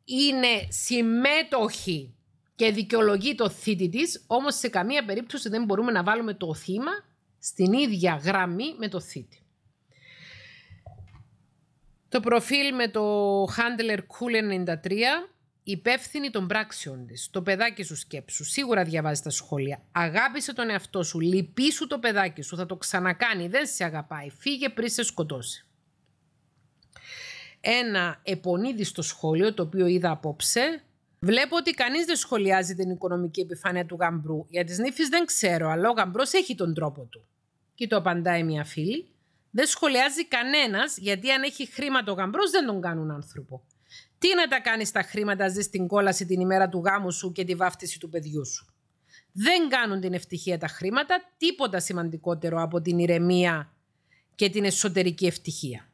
είναι συμμέτοχη και δικαιολογεί το θήτη της, όμως σε καμία περίπτωση δεν μπορούμε να βάλουμε το θύμα στην ίδια γραμμή με το θήτη. Το προφίλ με το Handler Cool 93 υπεύθυνη των πράξεων της. Το παιδάκι σου σκέψου, σίγουρα διαβάζει τα σχόλια. Αγάπησε τον εαυτό σου, λυπήσου το παιδάκι σου, θα το ξανακάνει, δεν σε αγαπάει, φύγε πριν σε σκοτώσει. Ένα επωνίδιστο σχόλιο, το οποίο είδα απόψε, Βλέπω ότι κανείς δεν σχολιάζει την οικονομική επιφάνεια του γαμπρού. Για τις νύφε δεν ξέρω, αλλά ο γαμπρός έχει τον τρόπο του. Και το απαντάει μια φίλη. Δεν σχολιάζει κανένας, γιατί αν έχει χρήματα ο γαμπρός δεν τον κάνουν άνθρωπο. Τι να τα κάνεις τα χρήματα, ζεις την κόλαση την ημέρα του γάμου σου και τη βάφτιση του παιδιού σου. Δεν κάνουν την ευτυχία τα χρήματα τίποτα σημαντικότερο από την ηρεμία και την εσωτερική ευτυχία.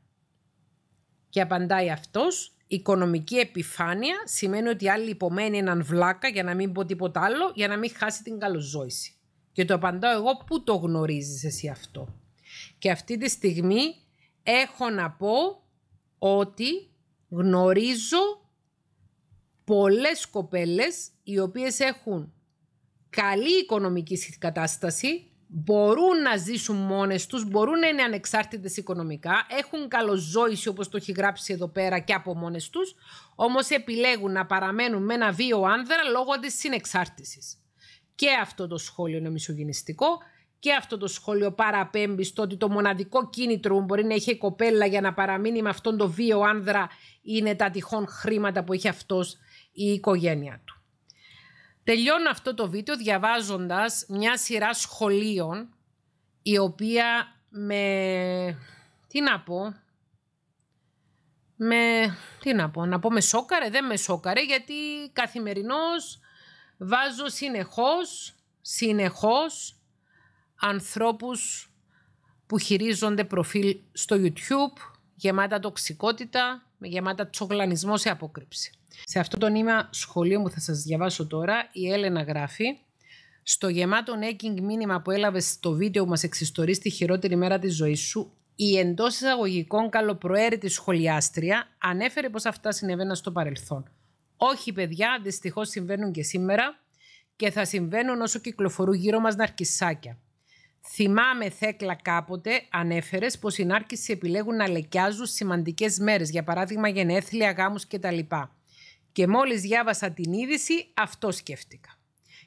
Και απαντάει αυτός Οικονομική επιφάνεια σημαίνει ότι άλλη υπομένει έναν βλάκα, για να μην πω τίποτα άλλο, για να μην χάσει την καλοζόηση. Και το απαντάω εγώ, πού το γνωρίζεις εσύ αυτό. Και αυτή τη στιγμή έχω να πω ότι γνωρίζω πολλές κοπέλες οι οποίες έχουν καλή οικονομική κατάσταση, μπορούν να ζήσουν μόνες τους, μπορούν να είναι ανεξάρτητες οικονομικά, έχουν καλοζόηση όπως το έχει γράψει εδώ πέρα και από μόνες τους, όμως επιλέγουν να παραμένουν με ένα βίο άνδρα λόγω της συνεξάρτησης. Και αυτό το σχόλιο είναι μισογενιστικό και αυτό το σχόλιο παραπέμπει στο ότι το μοναδικό κίνητρο που μπορεί να έχει η κοπέλα για να παραμείνει με αυτόν το βίο άνδρα είναι τα τυχόν χρήματα που έχει αυτός η οικογένεια του. Τελειώνω αυτό το βίντεο διαβάζοντας μια σειρά σχολείων η οποία με... Τι να πω... Με... Τι να πω... Να πω με σόκαρε, δεν με σόκαρε γιατί καθημερινώς βάζω συνεχώς, συνεχώς ανθρώπους που χειρίζονται προφίλ στο YouTube γεμάτα τοξικότητα, γεμάτα τσογλανισμό σε απόκρυψη. Σε αυτό το νήμα σχολείο που θα σας διαβάσω τώρα, η Έλενα γράφει «Στο γεμάτο νέκινγκ μήνυμα που έλαβες στο βίντεο που μας εξιστορείς στη χειρότερη μέρα της ζωής σου, η εντός εισαγωγικών καλοπροαίρετη σχολιάστρια ανέφερε πως αυτά συνέβαιναν στο παρελθόν. Όχι παιδιά, δυστυχώς συμβαίνουν και σήμερα και θα συμβαίνουν όσο κυκλοφορούν γύρω μας ναρκισάκια. Θυμάμαι, Θέκλα, κάποτε ανέφερες πως οι νάρκησοι επιλέγουν να λεκιάζουν σημαντικές μέρες, για παράδειγμα γενέθλια, γάμους κτλ. Και μόλις διάβασα την είδηση, αυτό σκέφτηκα.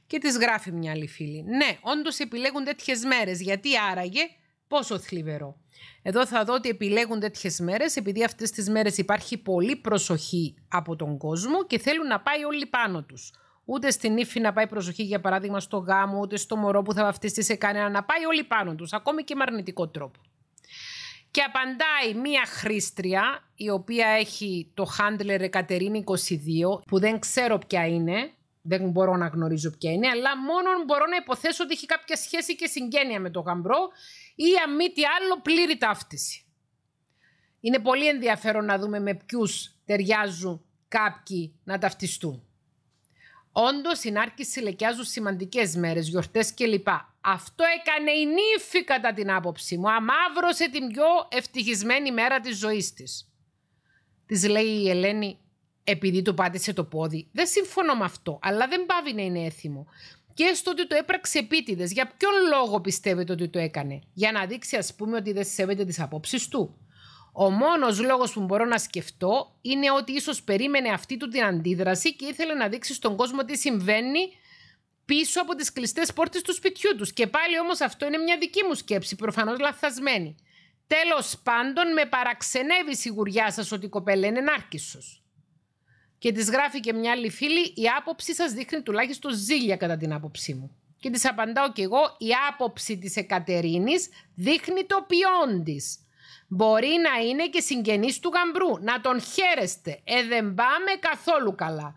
Και της γράφει μια άλλη φίλη. Ναι, όντως επιλέγουν τέτοιες μέρες, γιατί άραγε πόσο θλιβερό. Εδώ θα δω ότι επιλέγουν τέτοιες μέρες, επειδή αυτές τις μέρες υπάρχει πολύ προσοχή από τον κόσμο και θέλουν να πάει όλοι πάνω τους ούτε στην ύφη να πάει προσοχή, για παράδειγμα, στο γάμο, ούτε στο μωρό που θα βαφτιστεί σε κανένα, να πάει όλοι πάνω τους, ακόμη και με αρνητικό τρόπο. Και απαντάει μία χρήστρια, η οποία έχει το handler Εκατερίνη 22, που δεν ξέρω ποια είναι, δεν μπορώ να γνωρίζω ποια είναι, αλλά μόνο μπορώ να υποθέσω ότι έχει κάποια σχέση και συγγένεια με το γαμπρό ή αν άλλο πλήρη ταύτιση. Είναι πολύ ενδιαφέρον να δούμε με ποιους ταιριάζουν κάποιοι να ταυτιστούν. Όντως, η Νάρκης συλλεκιάζουν σημαντικές μέρες, γιορτές κλπ. Αυτό έκανε η νύφη κατά την άποψή μου. Αμάβρωσε την πιο ευτυχισμένη μέρα της ζωής της. Της λέει η Ελένη, επειδή του πάτησε το πόδι. Δεν συμφωνώ με αυτό, αλλά δεν πάβει να είναι έθιμο. Και έστω ότι το έπραξε επίτηδες. Για ποιον λόγο πιστεύετε ότι το έκανε. Για να δείξει, ας πούμε, ότι δεν σέβεται τις απόψεις του. Ο μόνος λόγος που μπορώ να σκεφτώ είναι ότι ίσως περίμενε αυτή του την αντίδραση και ήθελε να δείξει στον κόσμο τι συμβαίνει πίσω από τις κλειστές πόρτες του σπιτιού τους. Και πάλι όμως αυτό είναι μια δική μου σκέψη, προφανώς λαθασμένη. Τέλος πάντων, με παραξενεύει η σιγουριά σας ότι η κοπέλα είναι ενάρκησος. Και της γράφει και μια άλλη φίλη: Η άποψή σας δείχνει τουλάχιστον ζήλια, κατά την άποψή μου. Και της απαντάω κι εγώ: Η άποψη της Εκατερίνης δείχνει το ποιόν της. Μπορεί να είναι και συγγενής του γαμπρού. Να τον χαίρεστε. Ε, δεν πάμε καθόλου καλά.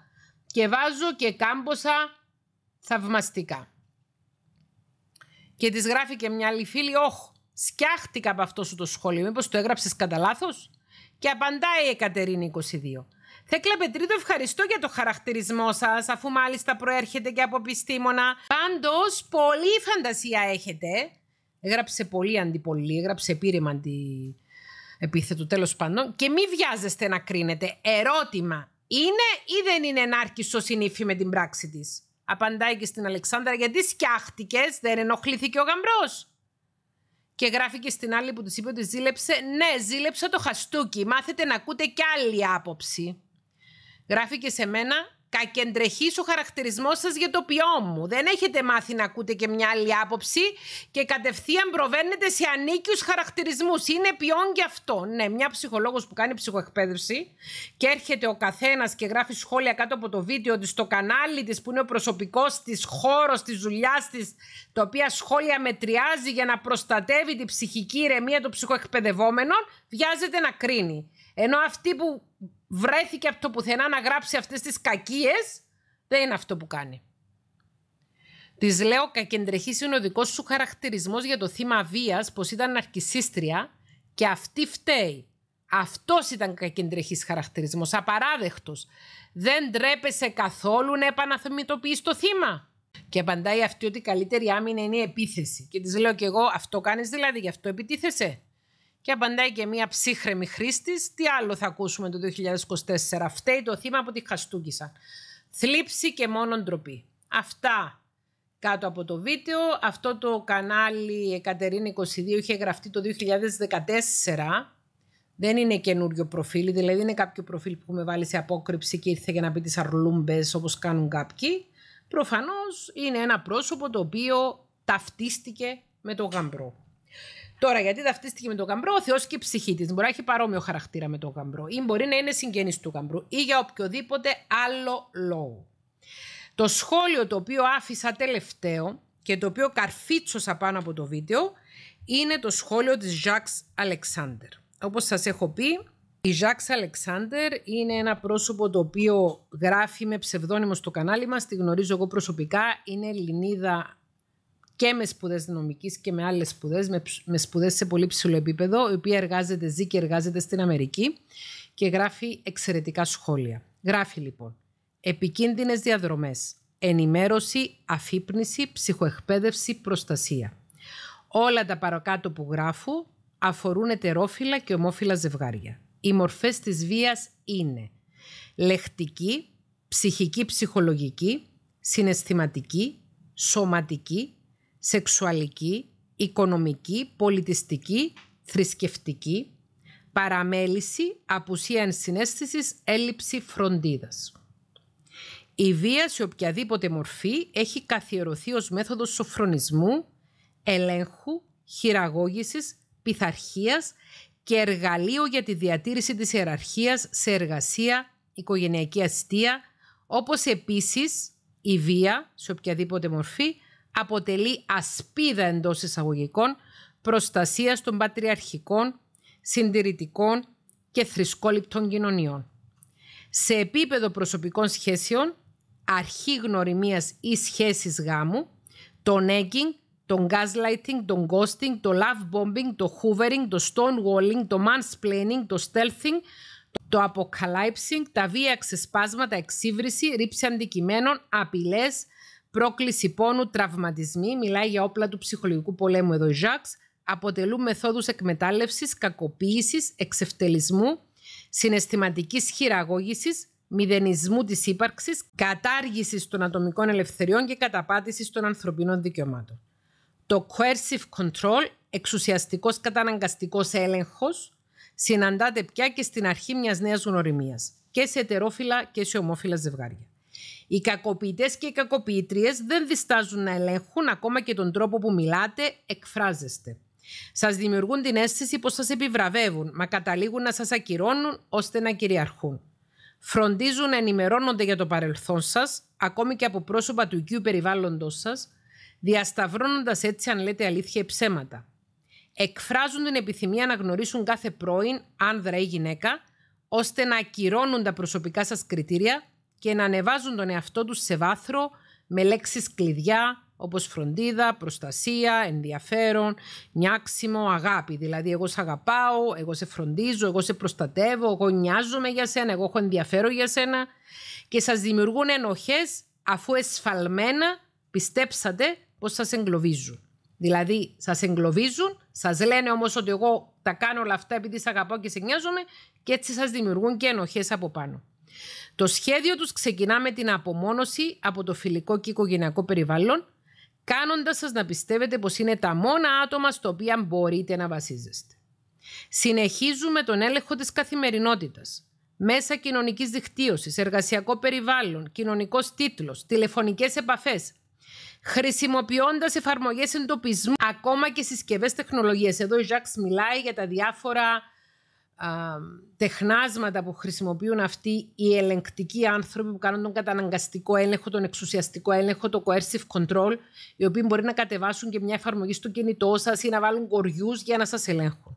Και βάζω και κάμποσα θαυμαστικά. Και της γράφει και μια άλλη φίλη, όχ, σκιάχτηκα από αυτό σου το σχόλιο, μήπως το έγραψες κατά λάθος. Και απαντάει η Εκατερίνη 22. Θέκλα Πετρίδο, ευχαριστώ για το χαρακτηρισμό σας, αφού μάλιστα προέρχεται και από επιστήμονα. Πάντως, πολλή φαντασία έχετε Έγραψε πολύ αντιπολή, έγραψε επίρρημα αντι... επίθετο τέλος πάντων. Και μη βιάζεστε να κρίνετε. Ερώτημα. Είναι ή δεν είναι ο συνήφη με την πράξη της. Απαντάει και στην Αλεξάνδρα γιατί σκιάχτηκες, δεν ενοχλήθηκε ο γαμπρός. Και γράφει και στην άλλη που της είπε ότι ζήλεψε. Ναι, ζήλεψα το χαστούκι. Μάθετε να ακούτε κι άλλη άποψη. Γράφει και σε μένα κακεντρεχή ο χαρακτηρισμός σας για το ποιό μου. Δεν έχετε μάθει να ακούτε και μια άλλη άποψη και κατευθείαν προβαίνετε σε ανίκιους χαρακτηρισμούς. Είναι ποιόν και αυτό. Ναι, μια ψυχολόγος που κάνει ψυχοεκπαίδευση και έρχεται ο καθένας και γράφει σχόλια κάτω από το βίντεο ότι στο κανάλι της που είναι ο προσωπικός της χώρος της δουλειάς της, το οποία σχόλια μετριάζει για να προστατεύει την ψυχική ηρεμία των ψυχοεκπαιδευόμενων, βιάζεται να κρίνει. Ενώ αυτοί που βρέθηκε από το πουθενά να γράψει αυτές τις κακίες, δεν είναι αυτό που κάνει. Της λέω κακεντρεχής είναι ο δικός σου χαρακτηρισμός για το θύμα βίας, πως ήταν αρκισίστρια και αυτή φταίει. Αυτός ήταν κακεντρεχής χαρακτηρισμός, απαράδεκτος. Δεν τρέπεσαι καθόλου να επαναθεμητοποιεί το θύμα. Και απαντάει αυτή ότι η καλύτερη άμυνα είναι η επίθεση. Και της λέω κι εγώ, αυτό κάνεις δηλαδή, γι' αυτό επιτίθεσαι. Και απαντάει και μία ψύχρεμη χρήστης. Τι άλλο θα ακούσουμε το 2024. Φταίει το θύμα που τη χαστούκησαν. Θλίψη και μόνο ντροπή. Αυτά κάτω από το βίντεο. Αυτό το κανάλι Εκατερίνη 22 είχε γραφτεί το 2014. Δεν είναι καινούριο προφίλ, δηλαδή είναι κάποιο προφίλ που με βάλει σε απόκρυψη και ήρθε για να πει τις αρλούμπες όπως κάνουν κάποιοι. Προφανώς είναι ένα πρόσωπο το οποίο ταυτίστηκε με το γαμπρό. Τώρα, γιατί ταυτίστηκε με τον Καμπρό, ο Θεός και η ψυχή της μπορεί να έχει παρόμοιο χαρακτήρα με τον Καμπρό ή μπορεί να είναι συγγενής του Καμπρού ή για οποιοδήποτε άλλο λόγο. Το σχόλιο το οποίο άφησα τελευταίο και το οποίο καρφίτσωσα πάνω από το βίντεο είναι το σχόλιο της Ζακς Αλεξάνδερ. Όπως σας έχω πει, η Ζακς Αλεξάνδερ είναι ένα πρόσωπο το οποίο γράφει με ψευδόνυμο στο κανάλι μας, τη γνωρίζω εγώ προσωπικά, είναι Ελληνίδα και με σπουδές νομική και με άλλες σπουδές, με, σπουδές σε πολύ ψηλό επίπεδο, η οποία εργάζεται, ζει και εργάζεται στην Αμερική και γράφει εξαιρετικά σχόλια. Γράφει λοιπόν επικίνδυνες διαδρομές, ενημέρωση, αφύπνιση, ψυχοεκπαίδευση, προστασία. Όλα τα παρακάτω που γράφω αφορούν ετερόφυλα και ομόφυλα ζευγάρια. Οι μορφές της βίας είναι λεχτική, ψυχική, ψυχολογική, συναισθηματική, σωματική, σεξουαλική, οικονομική, πολιτιστική, θρησκευτική, παραμέληση, απουσία ενσυναίσθησης, έλλειψη φροντίδας. Η βία σε οποιαδήποτε μορφή έχει καθιερωθεί ως μέθοδος σοφρονισμού, ελέγχου, χειραγώγησης, πειθαρχίας και εργαλείο για τη διατήρηση της ιεραρχίας σε εργασία, οικογενειακή αστεία, όπως επίσης η βία σε οποιαδήποτε μορφή αποτελεί ασπίδα εντός εισαγωγικών προστασίας των πατριαρχικών, συντηρητικών και θρησκόληπτων κοινωνιών. Σε επίπεδο προσωπικών σχέσεων, αρχή γνωριμίας ή σχέσης γάμου, το nagging, το gaslighting, το ghosting, το love bombing, το hoovering, το stonewalling, το mansplaining, το stealthing, το αποκαλύψινγκ, τα βία ξεσπάσματα, εξύβριση, ρήψη αντικειμένων, απειλές, Πρόκληση πόνου, τραυματισμοί, μιλάει για όπλα του ψυχολογικού πολέμου εδώ η Ζαξ, αποτελούν μεθόδους εκμετάλλευσης, κακοποίησης, εξευτελισμού, συναισθηματικής χειραγώγησης, μηδενισμού της ύπαρξης, κατάργησης των ατομικών ελευθεριών και καταπάτησης των ανθρωπίνων δικαιωμάτων. Το coercive control, εξουσιαστικός καταναγκαστικός έλεγχος, συναντάται πια και στην αρχή μιας νέας γνωριμίας, και σε και σε ομόφιλα ζευγάρια. Οι κακοποιητές και οι κακοποιητρίε δεν διστάζουν να ελέγχουν ακόμα και τον τρόπο που μιλάτε, εκφράζεστε. Σας δημιουργούν την αίσθηση πως σας επιβραβεύουν, μα καταλήγουν να σας ακυρώνουν ώστε να κυριαρχούν. Φροντίζουν να ενημερώνονται για το παρελθόν σας, ακόμη και από πρόσωπα του οικείου περιβάλλοντό σας, διασταυρώνοντας έτσι αν λέτε αλήθεια ή ψέματα. Εκφράζουν την επιθυμία να γνωρίσουν κάθε πρώην, άνδρα ή γυναίκα, ώστε να ακυρώνουν τα προσωπικά σας κριτήρια και να ανεβάζουν τον εαυτό τους σε βάθρο με λέξεις κλειδιά όπως φροντίδα, προστασία, ενδιαφέρον, νιάξιμο, αγάπη. Δηλαδή εγώ σε αγαπάω, εγώ σε φροντίζω, εγώ σε προστατεύω, εγώ νοιάζομαι για σένα, εγώ έχω ενδιαφέρον για σένα και σας δημιουργούν ενοχές αφού εσφαλμένα πιστέψατε πως σας εγκλωβίζουν. Δηλαδή σας εγκλωβίζουν, σας λένε όμως ότι εγώ τα κάνω όλα αυτά επειδή σε αγαπάω και σε νοιάζομαι και έτσι σας δημιουργούν και ενοχές από πάνω. Το σχέδιο τους ξεκινά με την απομόνωση από το φιλικό και οικογενειακό περιβάλλον, κάνοντας σας να πιστεύετε πως είναι τα μόνα άτομα στο οποία μπορείτε να βασίζεστε. Συνεχίζουμε τον έλεγχο της καθημερινότητας. Μέσα κοινωνικής δικτύωσης, εργασιακό περιβάλλον, κοινωνικός τίτλος, τηλεφωνικές επαφές, χρησιμοποιώντας εφαρμογές εντοπισμού, ακόμα και συσκευές τεχνολογίες. Εδώ η Ζακ μιλάει για τα διάφορα τεχνάσματα που χρησιμοποιούν αυτοί οι ελεγκτικοί άνθρωποι που κάνουν τον καταναγκαστικό έλεγχο, τον εξουσιαστικό έλεγχο, το coercive control, οι οποίοι μπορεί να κατεβάσουν και μια εφαρμογή στο κινητό σας ή να βάλουν κοριούς για να σας ελέγχουν.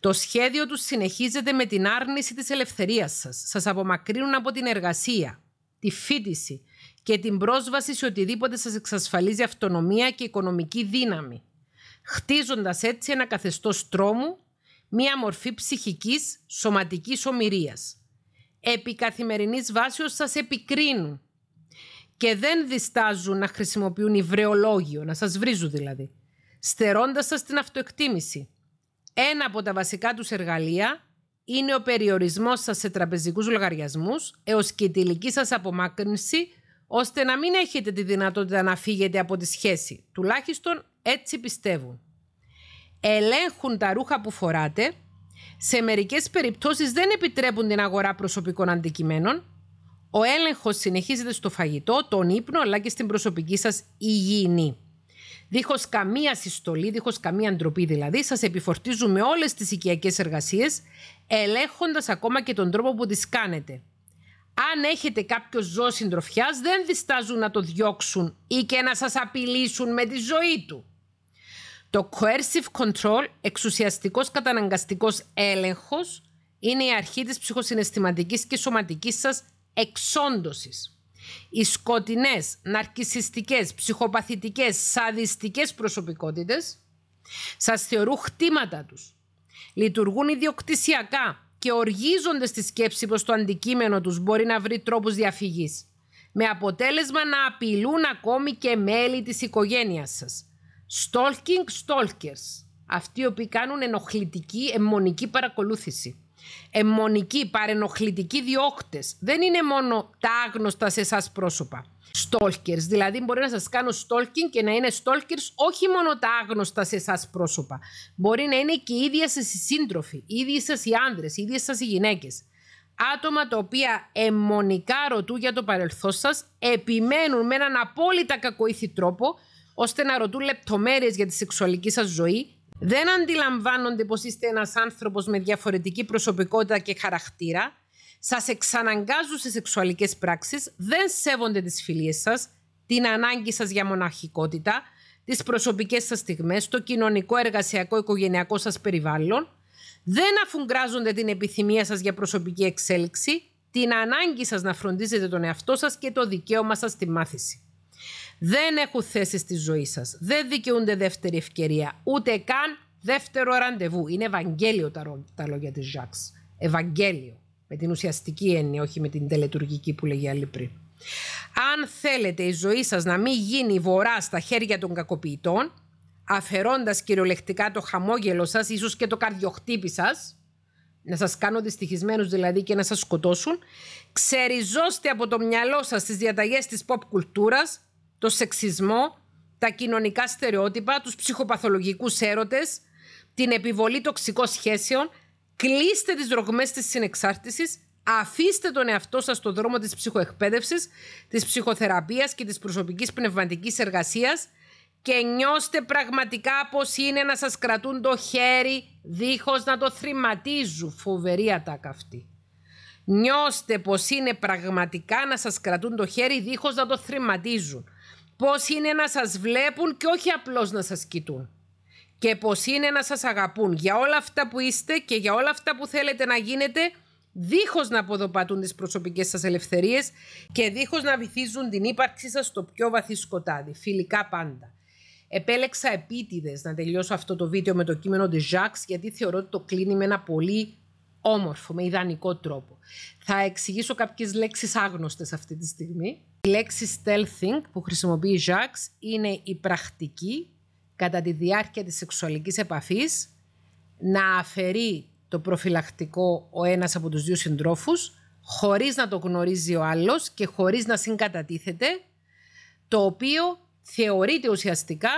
Το σχέδιο τους συνεχίζεται με την άρνηση της ελευθερίας σας. Σας απομακρύνουν από την εργασία, τη φίτηση και την πρόσβαση σε οτιδήποτε σας εξασφαλίζει αυτονομία και οικονομική δύναμη. Χτίζοντας έτσι ένα καθεστώς τρόμου μία μορφή ψυχικής σωματικής ομοιρίας. Επί καθημερινής βάσεως σας επικρίνουν και δεν διστάζουν να χρησιμοποιούν υβρεολόγιο, να σας βρίζουν δηλαδή, στερώντας σας την αυτοεκτίμηση. Ένα από τα βασικά τους εργαλεία είναι ο περιορισμός σας σε τραπεζικούς λογαριασμούς έως και η τελική σας απομάκρυνση ώστε να μην έχετε τη δυνατότητα να φύγετε από τη σχέση. Τουλάχιστον έτσι πιστεύουν ελέγχουν τα ρούχα που φοράτε, σε μερικές περιπτώσεις δεν επιτρέπουν την αγορά προσωπικών αντικειμένων, ο έλεγχος συνεχίζεται στο φαγητό, τον ύπνο αλλά και στην προσωπική σας υγιεινή. Δίχως καμία συστολή, δίχως καμία ντροπή δηλαδή, σας επιφορτίζουμε όλες τις οικιακές εργασίες, ελέγχοντας ακόμα και τον τρόπο που τις κάνετε. Αν έχετε κάποιο ζώο συντροφιάς, δεν διστάζουν να το διώξουν ή και να σας απειλήσουν με τη ζωή του. Το coercive control, εξουσιαστικός καταναγκαστικός έλεγχος, είναι η αρχή της ψυχοσυναισθηματικής και σωματικής σας εξόντωσης. Οι σκοτεινές, ναρκισιστικές, ψυχοπαθητικές, σαδιστικές προσωπικότητες σας θεωρούν χτήματα τους. Λειτουργούν ιδιοκτησιακά και οργίζονται στη σκέψη πως το αντικείμενο τους μπορεί να βρει τρόπους διαφυγής. Με αποτέλεσμα να απειλούν ακόμη και μέλη της οικογένειας σας. Stalking stalkers. Αυτοί οι οποίοι κάνουν ενοχλητική, αιμονική παρακολούθηση. εμμονική παρενοχλητικοί διώκτες. Δεν είναι μόνο τα άγνωστα σε εσάς πρόσωπα. Stalkers, δηλαδή μπορεί να σας κάνω stalking και να είναι stalkers όχι μόνο τα άγνωστα σε εσάς πρόσωπα. Μπορεί να είναι και οι ίδιοι σας οι σύντροφοι, οι ίδιοι οι άνδρες, οι ίδιες οι γυναίκες. Άτομα τα οποία αιμονικά ρωτούν για το παρελθόν σας, επιμένουν με έναν απόλυτα κακοήθη τρόπο ώστε να ρωτούν λεπτομέρειες για τη σεξουαλική σας ζωή, δεν αντιλαμβάνονται πως είστε ένας άνθρωπος με διαφορετική προσωπικότητα και χαρακτήρα, σας εξαναγκάζουν σε σεξουαλικές πράξεις, δεν σέβονται τις φιλίες σας, την ανάγκη σας για μοναχικότητα, τις προσωπικές σας στιγμές, το κοινωνικό, εργασιακό, οικογενειακό σας περιβάλλον, δεν αφουγκράζονται την επιθυμία σας για προσωπική εξέλιξη, την ανάγκη σας να φροντίζετε τον εαυτό σας και το δικαίωμα σας στη μάθηση δεν έχουν θέση στη ζωή σας. Δεν δικαιούνται δεύτερη ευκαιρία, ούτε καν δεύτερο ραντεβού. Είναι Ευαγγέλιο τα, λόγια της Ζακ. Ευαγγέλιο. Με την ουσιαστική έννοια, όχι με την τελετουργική που λέγει άλλη πριν. Αν θέλετε η ζωή σας να μην γίνει βορρά στα χέρια των κακοποιητών, αφαιρώντας κυριολεκτικά το χαμόγελο σας, ίσως και το καρδιοχτύπη σας, να σας κάνω δυστυχισμένους δηλαδή και να σας σκοτώσουν, ξεριζώστε από το μυαλό σας διαταγές της pop κουλτούρας το σεξισμό, τα κοινωνικά στερεότυπα, τους ψυχοπαθολογικούς έρωτες, την επιβολή τοξικών σχέσεων, κλείστε τις δρογμές της συνεξάρτησης, αφήστε τον εαυτό σας στον δρόμο της ψυχοεκπαίδευσης, της ψυχοθεραπείας και της προσωπικής πνευματικής εργασίας και νιώστε πραγματικά πως είναι να σας κρατούν το χέρι δίχως να το θρηματίζουν. Φοβερή ατάκα αυτή. Νιώστε πως είναι πραγματικά να σας κρατούν το χέρι δίχως να το θρηματίζουν. Πώς είναι να σας βλέπουν και όχι απλώς να σας κοιτούν. Και πώς είναι να σας αγαπούν για όλα αυτά που είστε και για όλα αυτά που θέλετε να γίνετε δίχως να αποδοπατούν τις προσωπικές σας ελευθερίες και δίχως να βυθίζουν την ύπαρξή σας στο πιο βαθύ σκοτάδι, φιλικά πάντα. Επέλεξα επίτηδες να τελειώσω αυτό το βίντεο με το κείμενο τη Ζακ, γιατί θεωρώ ότι το κλείνει με ένα πολύ όμορφο, με ιδανικό τρόπο. Θα εξηγήσω κάποιες λέξεις άγνωστες αυτή τη στιγμή η λέξη stealthing που χρησιμοποιεί η είναι η πρακτική κατά τη διάρκεια της σεξουαλικής επαφής να αφαιρεί το προφυλακτικό ο ένας από τους δύο συντρόφους χωρίς να το γνωρίζει ο άλλος και χωρίς να συγκατατίθεται το οποίο θεωρείται ουσιαστικά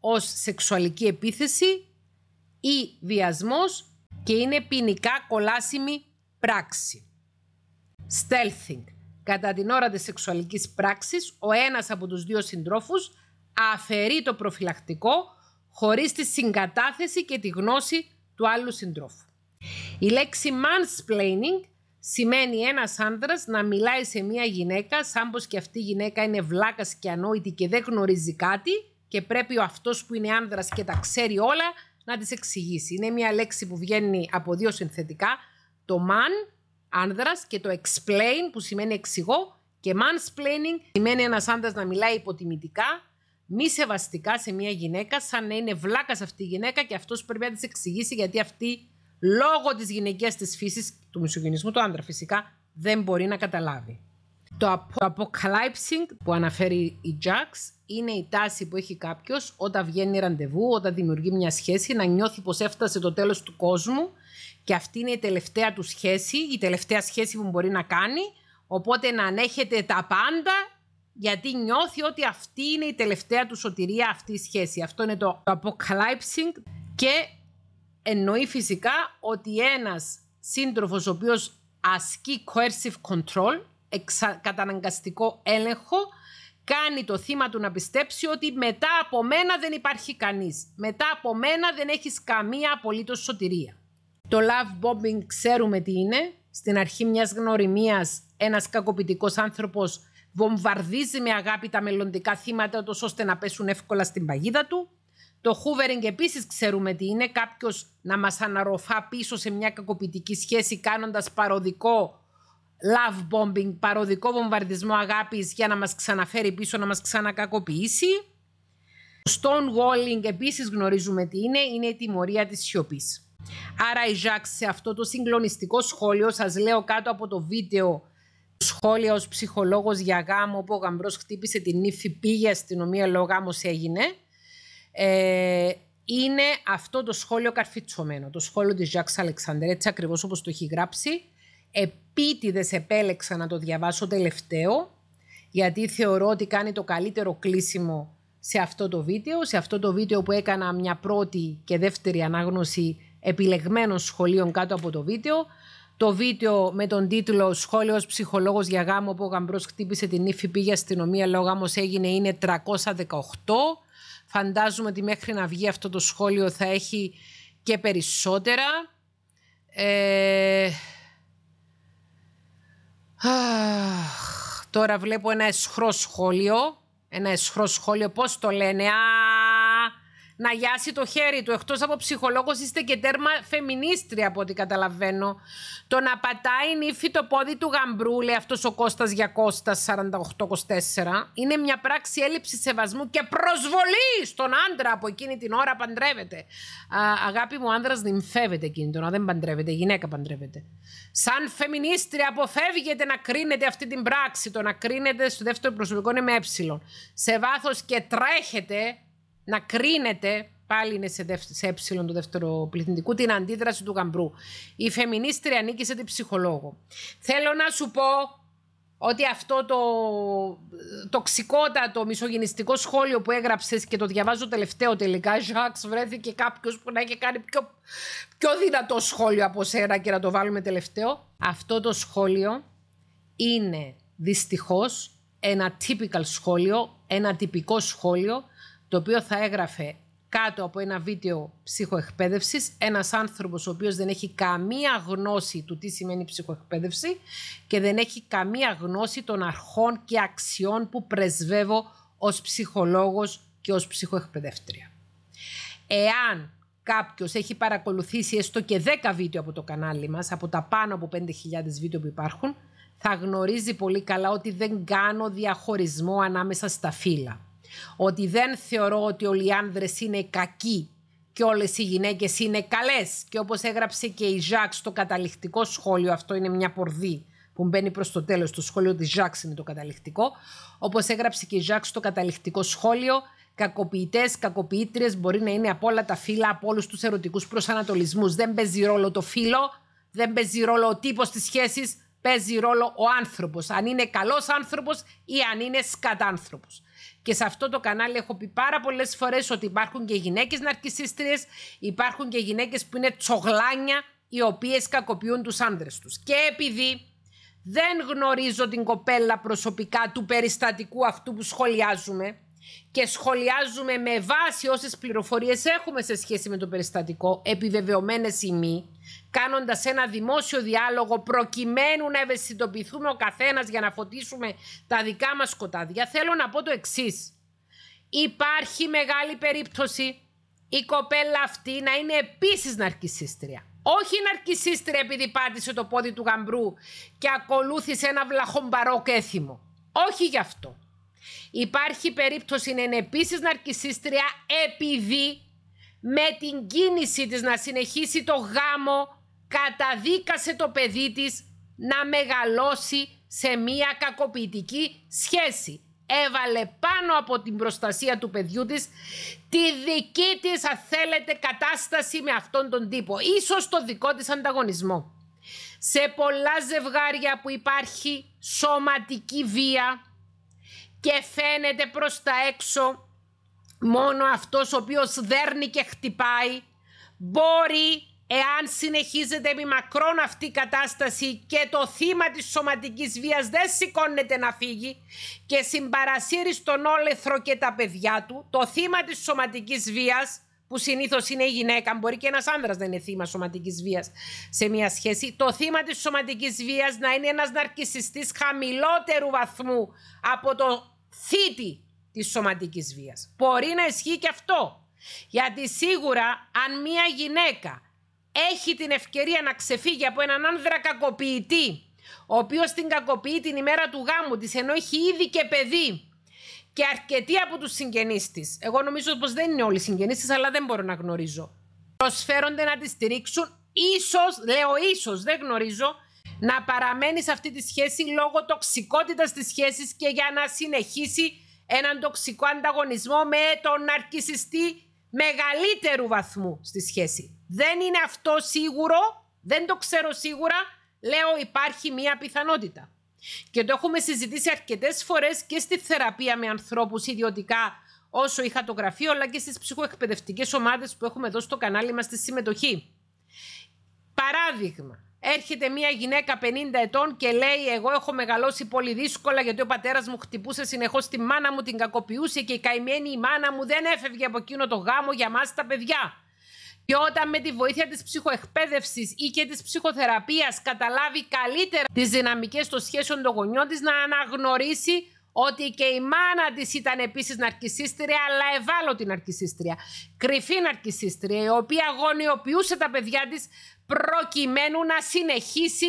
ως σεξουαλική επίθεση ή βιασμός και είναι ποινικά κολάσιμη πράξη. Stealthing. Κατά την ώρα της σεξουαλικής πράξης, ο ένας από τους δύο συντρόφους αφαιρεί το προφυλακτικό χωρίς τη συγκατάθεση και τη γνώση του άλλου συντρόφου. Η λέξη mansplaining σημαίνει ένας άνδρας να μιλάει σε μια γυναίκα σαν πως και αυτή η γυναίκα είναι βλάκας και ανόητη και δεν γνωρίζει κάτι και πρέπει ο αυτός που είναι άνδρας και τα ξέρει όλα να τις εξηγήσει. Είναι μια λέξη που βγαίνει από δύο συνθετικά, το man άνδρας και το explain που σημαίνει εξηγώ και mansplaining σημαίνει ένας άνδρας να μιλάει υποτιμητικά, μη σεβαστικά σε μια γυναίκα, σαν να είναι βλάκας αυτή η γυναίκα και αυτός πρέπει να της εξηγήσει γιατί αυτή λόγω της γυναικείας της φύσης, του μισογενισμού του άντρα φυσικά, δεν μπορεί να καταλάβει. Το, απο, που αναφέρει η Jax είναι η τάση που έχει κάποιος όταν βγαίνει ραντεβού, όταν δημιουργεί μια σχέση, να νιώθει πώ έφτασε το τέλος του κόσμου και αυτή είναι η τελευταία του σχέση, η τελευταία σχέση που μπορεί να κάνει. Οπότε να ανέχετε τα πάντα γιατί νιώθει ότι αυτή είναι η τελευταία του σωτηρία αυτή η σχέση. Αυτό είναι το αποκαλύψιν και εννοεί φυσικά ότι ένας σύντροφος ο οποίος ασκεί coercive control, εξα, καταναγκαστικό έλεγχο, κάνει το θύμα του να πιστέψει ότι μετά από μένα δεν υπάρχει κανείς. Μετά από μένα δεν έχεις καμία απολύτως σωτηρία. Το love bombing ξέρουμε τι είναι. Στην αρχή μιας γνωριμίας ένας κακοποιητικός άνθρωπος βομβαρδίζει με αγάπη τα μελλοντικά θύματα τόσο ώστε να πέσουν εύκολα στην παγίδα του. Το hoovering επίσης ξέρουμε τι είναι, κάποιος να μας αναρωφά πίσω σε μια κακοποιητική σχέση κάνοντας παροδικό love bombing, παροδικό βομβαρδισμό αγάπης για να μας ξαναφέρει πίσω, να μας ξανακακοποιήσει. Το stonewalling επίσης γνωρίζουμε τι είναι, είναι η τιμωρία της σιωπής. Άρα η Ζακ σε αυτό το συγκλονιστικό σχόλιο, σας λέω κάτω από το βίντεο σχόλια ως ψυχολόγος για γάμο που ο γαμπρός χτύπησε την ύφη, πήγε αστυνομία, λόγω γάμος έγινε. Ε, είναι αυτό το σχόλιο καρφιτσωμένο, το σχόλιο της Ζακ Αλεξανδρέ, έτσι ακριβώς όπως το έχει γράψει. Επίτηδες επέλεξα να το διαβάσω τελευταίο, γιατί θεωρώ ότι κάνει το καλύτερο κλείσιμο σε αυτό το βίντεο. Σε αυτό το βίντεο που έκανα μια πρώτη και δεύτερη ανάγνωση επιλεγμένων σχολείων κάτω από το βίντεο. Το βίντεο με τον τίτλο Σχόλιος ψυχολόγος για γάμο που ο γαμπρός χτύπησε την ύφη, πήγε αστυνομία, ο γάμος έγινε, είναι 318. Φαντάζομαι ότι μέχρι να βγει αυτό το σχόλιο θα έχει και περισσότερα. Ε, αχ, τώρα βλέπω ένα εσχρό σχόλιο. Ένα εσχρό σχόλιο, πώς το λένε. Α, να γιάσει το χέρι του. Εκτός από ψυχολόγος, είστε και τέρμα φεμινίστρια, από ό,τι καταλαβαίνω. Το να πατάει νύφη το πόδι του γαμπρού, λέει αυτός ο κωστας για Κώστας είναι μια πράξη έλλειψης σεβασμού και προσβολή στον άντρα από εκείνη την ώρα παντρεύεται. Α, αγάπη μου, ο άντρα νυμφεύεται εκείνη την ώρα, δεν παντρεύεται, η γυναίκα παντρεύεται. Σαν φεμινίστρια, αποφεύγετε να κρίνετε αυτή την πράξη. Το να κρίνετε στο δεύτερο προσωπικό είναι με ε. Σε βάθος και τρέχετε να κρίνεται πάλι είναι σε, δευ, του δεύτερου πληθυντικού, την αντίδραση του γαμπρού. Η φεμινίστρια νίκησε την ψυχολόγο. Θέλω να σου πω ότι αυτό το τοξικότατο μισογενιστικό σχόλιο που έγραψες και το διαβάζω τελευταίο τελικά, Ζακς βρέθηκε κάποιος που να έχει κάνει πιο, πιο δυνατό σχόλιο από σένα και να το βάλουμε τελευταίο. Αυτό το σχόλιο είναι δυστυχώς ένα typical σχόλιο, ένα τυπικό σχόλιο το οποίο θα έγραφε κάτω από ένα βίντεο ψυχοεκπαίδευσης, ένας άνθρωπος ο οποίος δεν έχει καμία γνώση του τι σημαίνει ψυχοεκπαίδευση και δεν έχει καμία γνώση των αρχών και αξιών που πρεσβεύω ως ψυχολόγος και ως ψυχοεκπαιδεύτρια. Εάν κάποιος έχει παρακολουθήσει έστω και 10 βίντεο από το κανάλι μας, από τα πάνω από 5.000 βίντεο που υπάρχουν, θα γνωρίζει πολύ καλά ότι δεν κάνω διαχωρισμό ανάμεσα στα φύλλα ότι δεν θεωρώ ότι όλοι οι άνδρες είναι κακοί και όλες οι γυναίκες είναι καλές. Και όπως έγραψε και η Ζακ στο καταληκτικό σχόλιο, αυτό είναι μια πορδή που μπαίνει προς το τέλος, το σχόλιο της Ζακ είναι το καταληκτικό, όπως έγραψε και η Ζακ στο καταληκτικό σχόλιο, Κακοποιητές, κακοποιήτριες μπορεί να είναι από όλα τα φύλλα, από όλους τους ερωτικούς προσανατολισμούς. Δεν παίζει ρόλο το φύλλο, δεν παίζει ρόλο ο τύπος της σχέσης, Παίζει ρόλο ο άνθρωπος. Αν είναι καλός άνθρωπος ή αν είναι σκατάνθρωπος. Και σε αυτό το κανάλι έχω πει πάρα πολλές φορές ότι υπάρχουν και γυναίκες ναρκιστήρε, υπάρχουν και γυναίκες που είναι τσογλάνια, οι οποίες κακοποιούν τους άντρε τους. Και επειδή δεν γνωρίζω την κοπέλα προσωπικά του περιστατικού αυτού που σχολιάζουμε και σχολιάζουμε με βάση όσες πληροφορίες έχουμε σε σχέση με το περιστατικό, επιβεβαιωμένες ή μη, κάνοντας ένα δημόσιο διάλογο προκειμένου να ευαισθητοποιηθούμε ο καθένας για να φωτίσουμε τα δικά μας σκοτάδια, θέλω να πω το εξής. Υπάρχει μεγάλη περίπτωση η κοπέλα αυτή να είναι επίσης ναρκισίστρια. Όχι ναρκισίστρια επειδή πάτησε το πόδι του γαμπρού και ακολούθησε ένα βλαχομπαρό κέθιμο. Όχι γι' αυτό. Υπάρχει περίπτωση να είναι επίσης ναρκισίστρια επειδή με την κίνηση της να συνεχίσει το γάμο καταδίκασε το παιδί της να μεγαλώσει σε μία κακοποιητική σχέση. Έβαλε πάνω από την προστασία του παιδιού της τη δική της, αν θέλετε, κατάσταση με αυτόν τον τύπο. Ίσως το δικό της ανταγωνισμό. Σε πολλά ζευγάρια που υπάρχει σωματική βία και φαίνεται προς τα έξω μόνο αυτός ο οποίος δέρνει και χτυπάει, μπορεί Εάν συνεχίζεται με μακρόν αυτή η κατάσταση και το θύμα της σωματικής βίας δεν σηκώνεται να φύγει και συμπαρασύρει στον όλεθρο και τα παιδιά του, το θύμα της σωματικής βίας, που συνήθως είναι η γυναίκα, μπορεί και ένας άνδρας να είναι θύμα σωματικής βίας σε μια σχέση, το θύμα της σωματικής βίας να είναι ένας ναρκισιστής χαμηλότερου βαθμού από το θήτη της σωματικής βίας. Μπορεί να ισχύει και αυτό. Γιατί σίγουρα αν μια γυναίκα έχει την ευκαιρία να ξεφύγει από έναν άνδρα κακοποιητή, ο οποίος την κακοποιεί την ημέρα του γάμου της, ενώ έχει ήδη και παιδί και αρκετοί από τους συγγενείς της, Εγώ νομίζω πως δεν είναι όλοι συγγενείς της, αλλά δεν μπορώ να γνωρίζω. Προσφέρονται να τη στηρίξουν, ίσως, λέω ίσως, δεν γνωρίζω, να παραμένει σε αυτή τη σχέση λόγω τοξικότητας της σχέσης και για να συνεχίσει έναν τοξικό ανταγωνισμό με τον αρκισιστή μεγαλύτερου βαθμού στη σχέση. Δεν είναι αυτό σίγουρο, δεν το ξέρω σίγουρα, λέω υπάρχει μία πιθανότητα. Και το έχουμε συζητήσει αρκετές φορές και στη θεραπεία με ανθρώπους ιδιωτικά όσο είχα το γραφείο, αλλά και στις ψυχοεκπαιδευτικές ομάδες που έχουμε εδώ στο κανάλι μας στη συμμετοχή. Παράδειγμα, έρχεται μια γυναίκα 50 ετών και λέει εγώ έχω μεγαλώσει πολύ δύσκολα γιατί ο πατέρας μου χτυπούσε συνεχώς τη μάνα μου, την κακοποιούσε και η καημένη η μάνα μου δεν έφευγε από εκείνο το γάμο για μας τα παιδιά. Και όταν με τη βοήθεια της ψυχοεκπαίδευσης ή και της ψυχοθεραπείας καταλάβει καλύτερα τις δυναμικές των σχέσεων των γονιών της, να αναγνωρίσει ότι και η μάνα της ήταν επίσης ναρκισίστρια, αλλά ευάλωτη ναρκισίστρια. Κρυφή ναρκισίστρια, η οποία γονιοποιούσε τα παιδιά της προκειμένου να συνεχίσει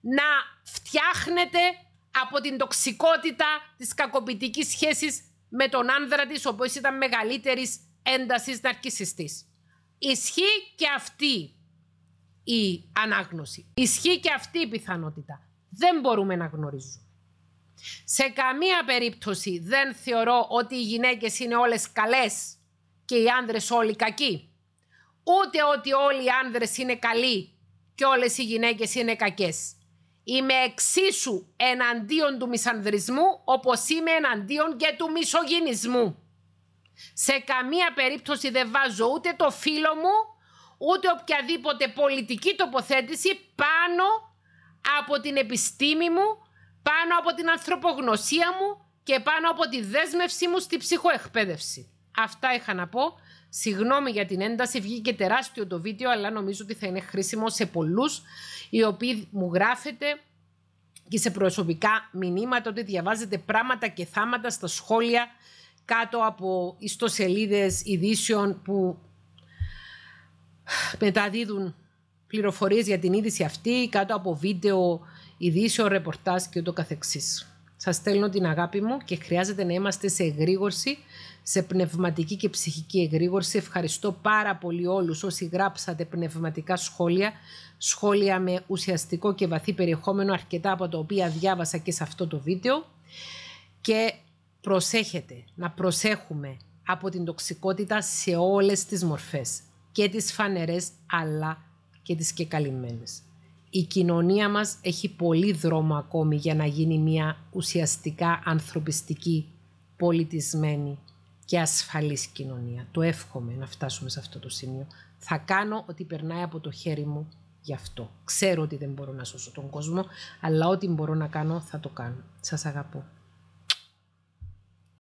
να φτιάχνεται από την τοξικότητα της κακοποιητικής σχέσης με τον άνδρα της, ο οποίος ήταν μεγαλύτερης έντασης ναρκισιστής. Ισχύει και αυτή η ανάγνωση. Ισχύει και αυτή η πιθανότητα. Δεν μπορούμε να γνωρίζουμε. Σε καμία περίπτωση δεν θεωρώ ότι οι γυναίκες είναι όλες καλές και οι άνδρες όλοι κακοί. Ούτε ότι όλοι οι άνδρες είναι καλοί και όλες οι γυναίκες είναι κακές. Είμαι εξίσου εναντίον του μισανδρισμού όπως είμαι εναντίον και του μισογυνισμού. Σε καμία περίπτωση δεν βάζω ούτε το φίλο μου, ούτε οποιαδήποτε πολιτική τοποθέτηση πάνω από την επιστήμη μου, πάνω από την ανθρωπογνωσία μου και πάνω από τη δέσμευσή μου στη ψυχοεκπαίδευση. Αυτά είχα να πω. Συγγνώμη για την ένταση, βγήκε τεράστιο το βίντεο, αλλά νομίζω ότι θα είναι χρήσιμο σε πολλούς οι οποίοι μου γράφετε και σε προσωπικά μηνύματα ότι διαβάζετε πράγματα και θάματα στα σχόλια κάτω από ιστοσελίδες ειδήσεων που μεταδίδουν πληροφορίες για την είδηση αυτή, κάτω από βίντεο ειδήσεων, ρεπορτάζ και ούτω καθεξής. Σας στέλνω την αγάπη μου και χρειάζεται να είμαστε σε εγρήγορση, σε πνευματική και ψυχική εγρήγορση. Ευχαριστώ πάρα πολύ όλους όσοι γράψατε πνευματικά σχόλια, σχόλια με ουσιαστικό και βαθύ περιεχόμενο, αρκετά από τα οποία διάβασα και σε αυτό το βίντεο. Και προσέχετε, να προσέχουμε από την τοξικότητα σε όλες τις μορφές, και τις φανερές αλλά και τις και Η κοινωνία μας έχει πολύ δρόμο ακόμη για να γίνει μια ουσιαστικά ανθρωπιστική, πολιτισμένη και ασφαλής κοινωνία. Το εύχομαι να φτάσουμε σε αυτό το σημείο. Θα κάνω ό,τι περνάει από το χέρι μου γι' αυτό. Ξέρω ότι δεν μπορώ να σώσω τον κόσμο, αλλά ό,τι μπορώ να κάνω θα το κάνω. Σας αγαπώ.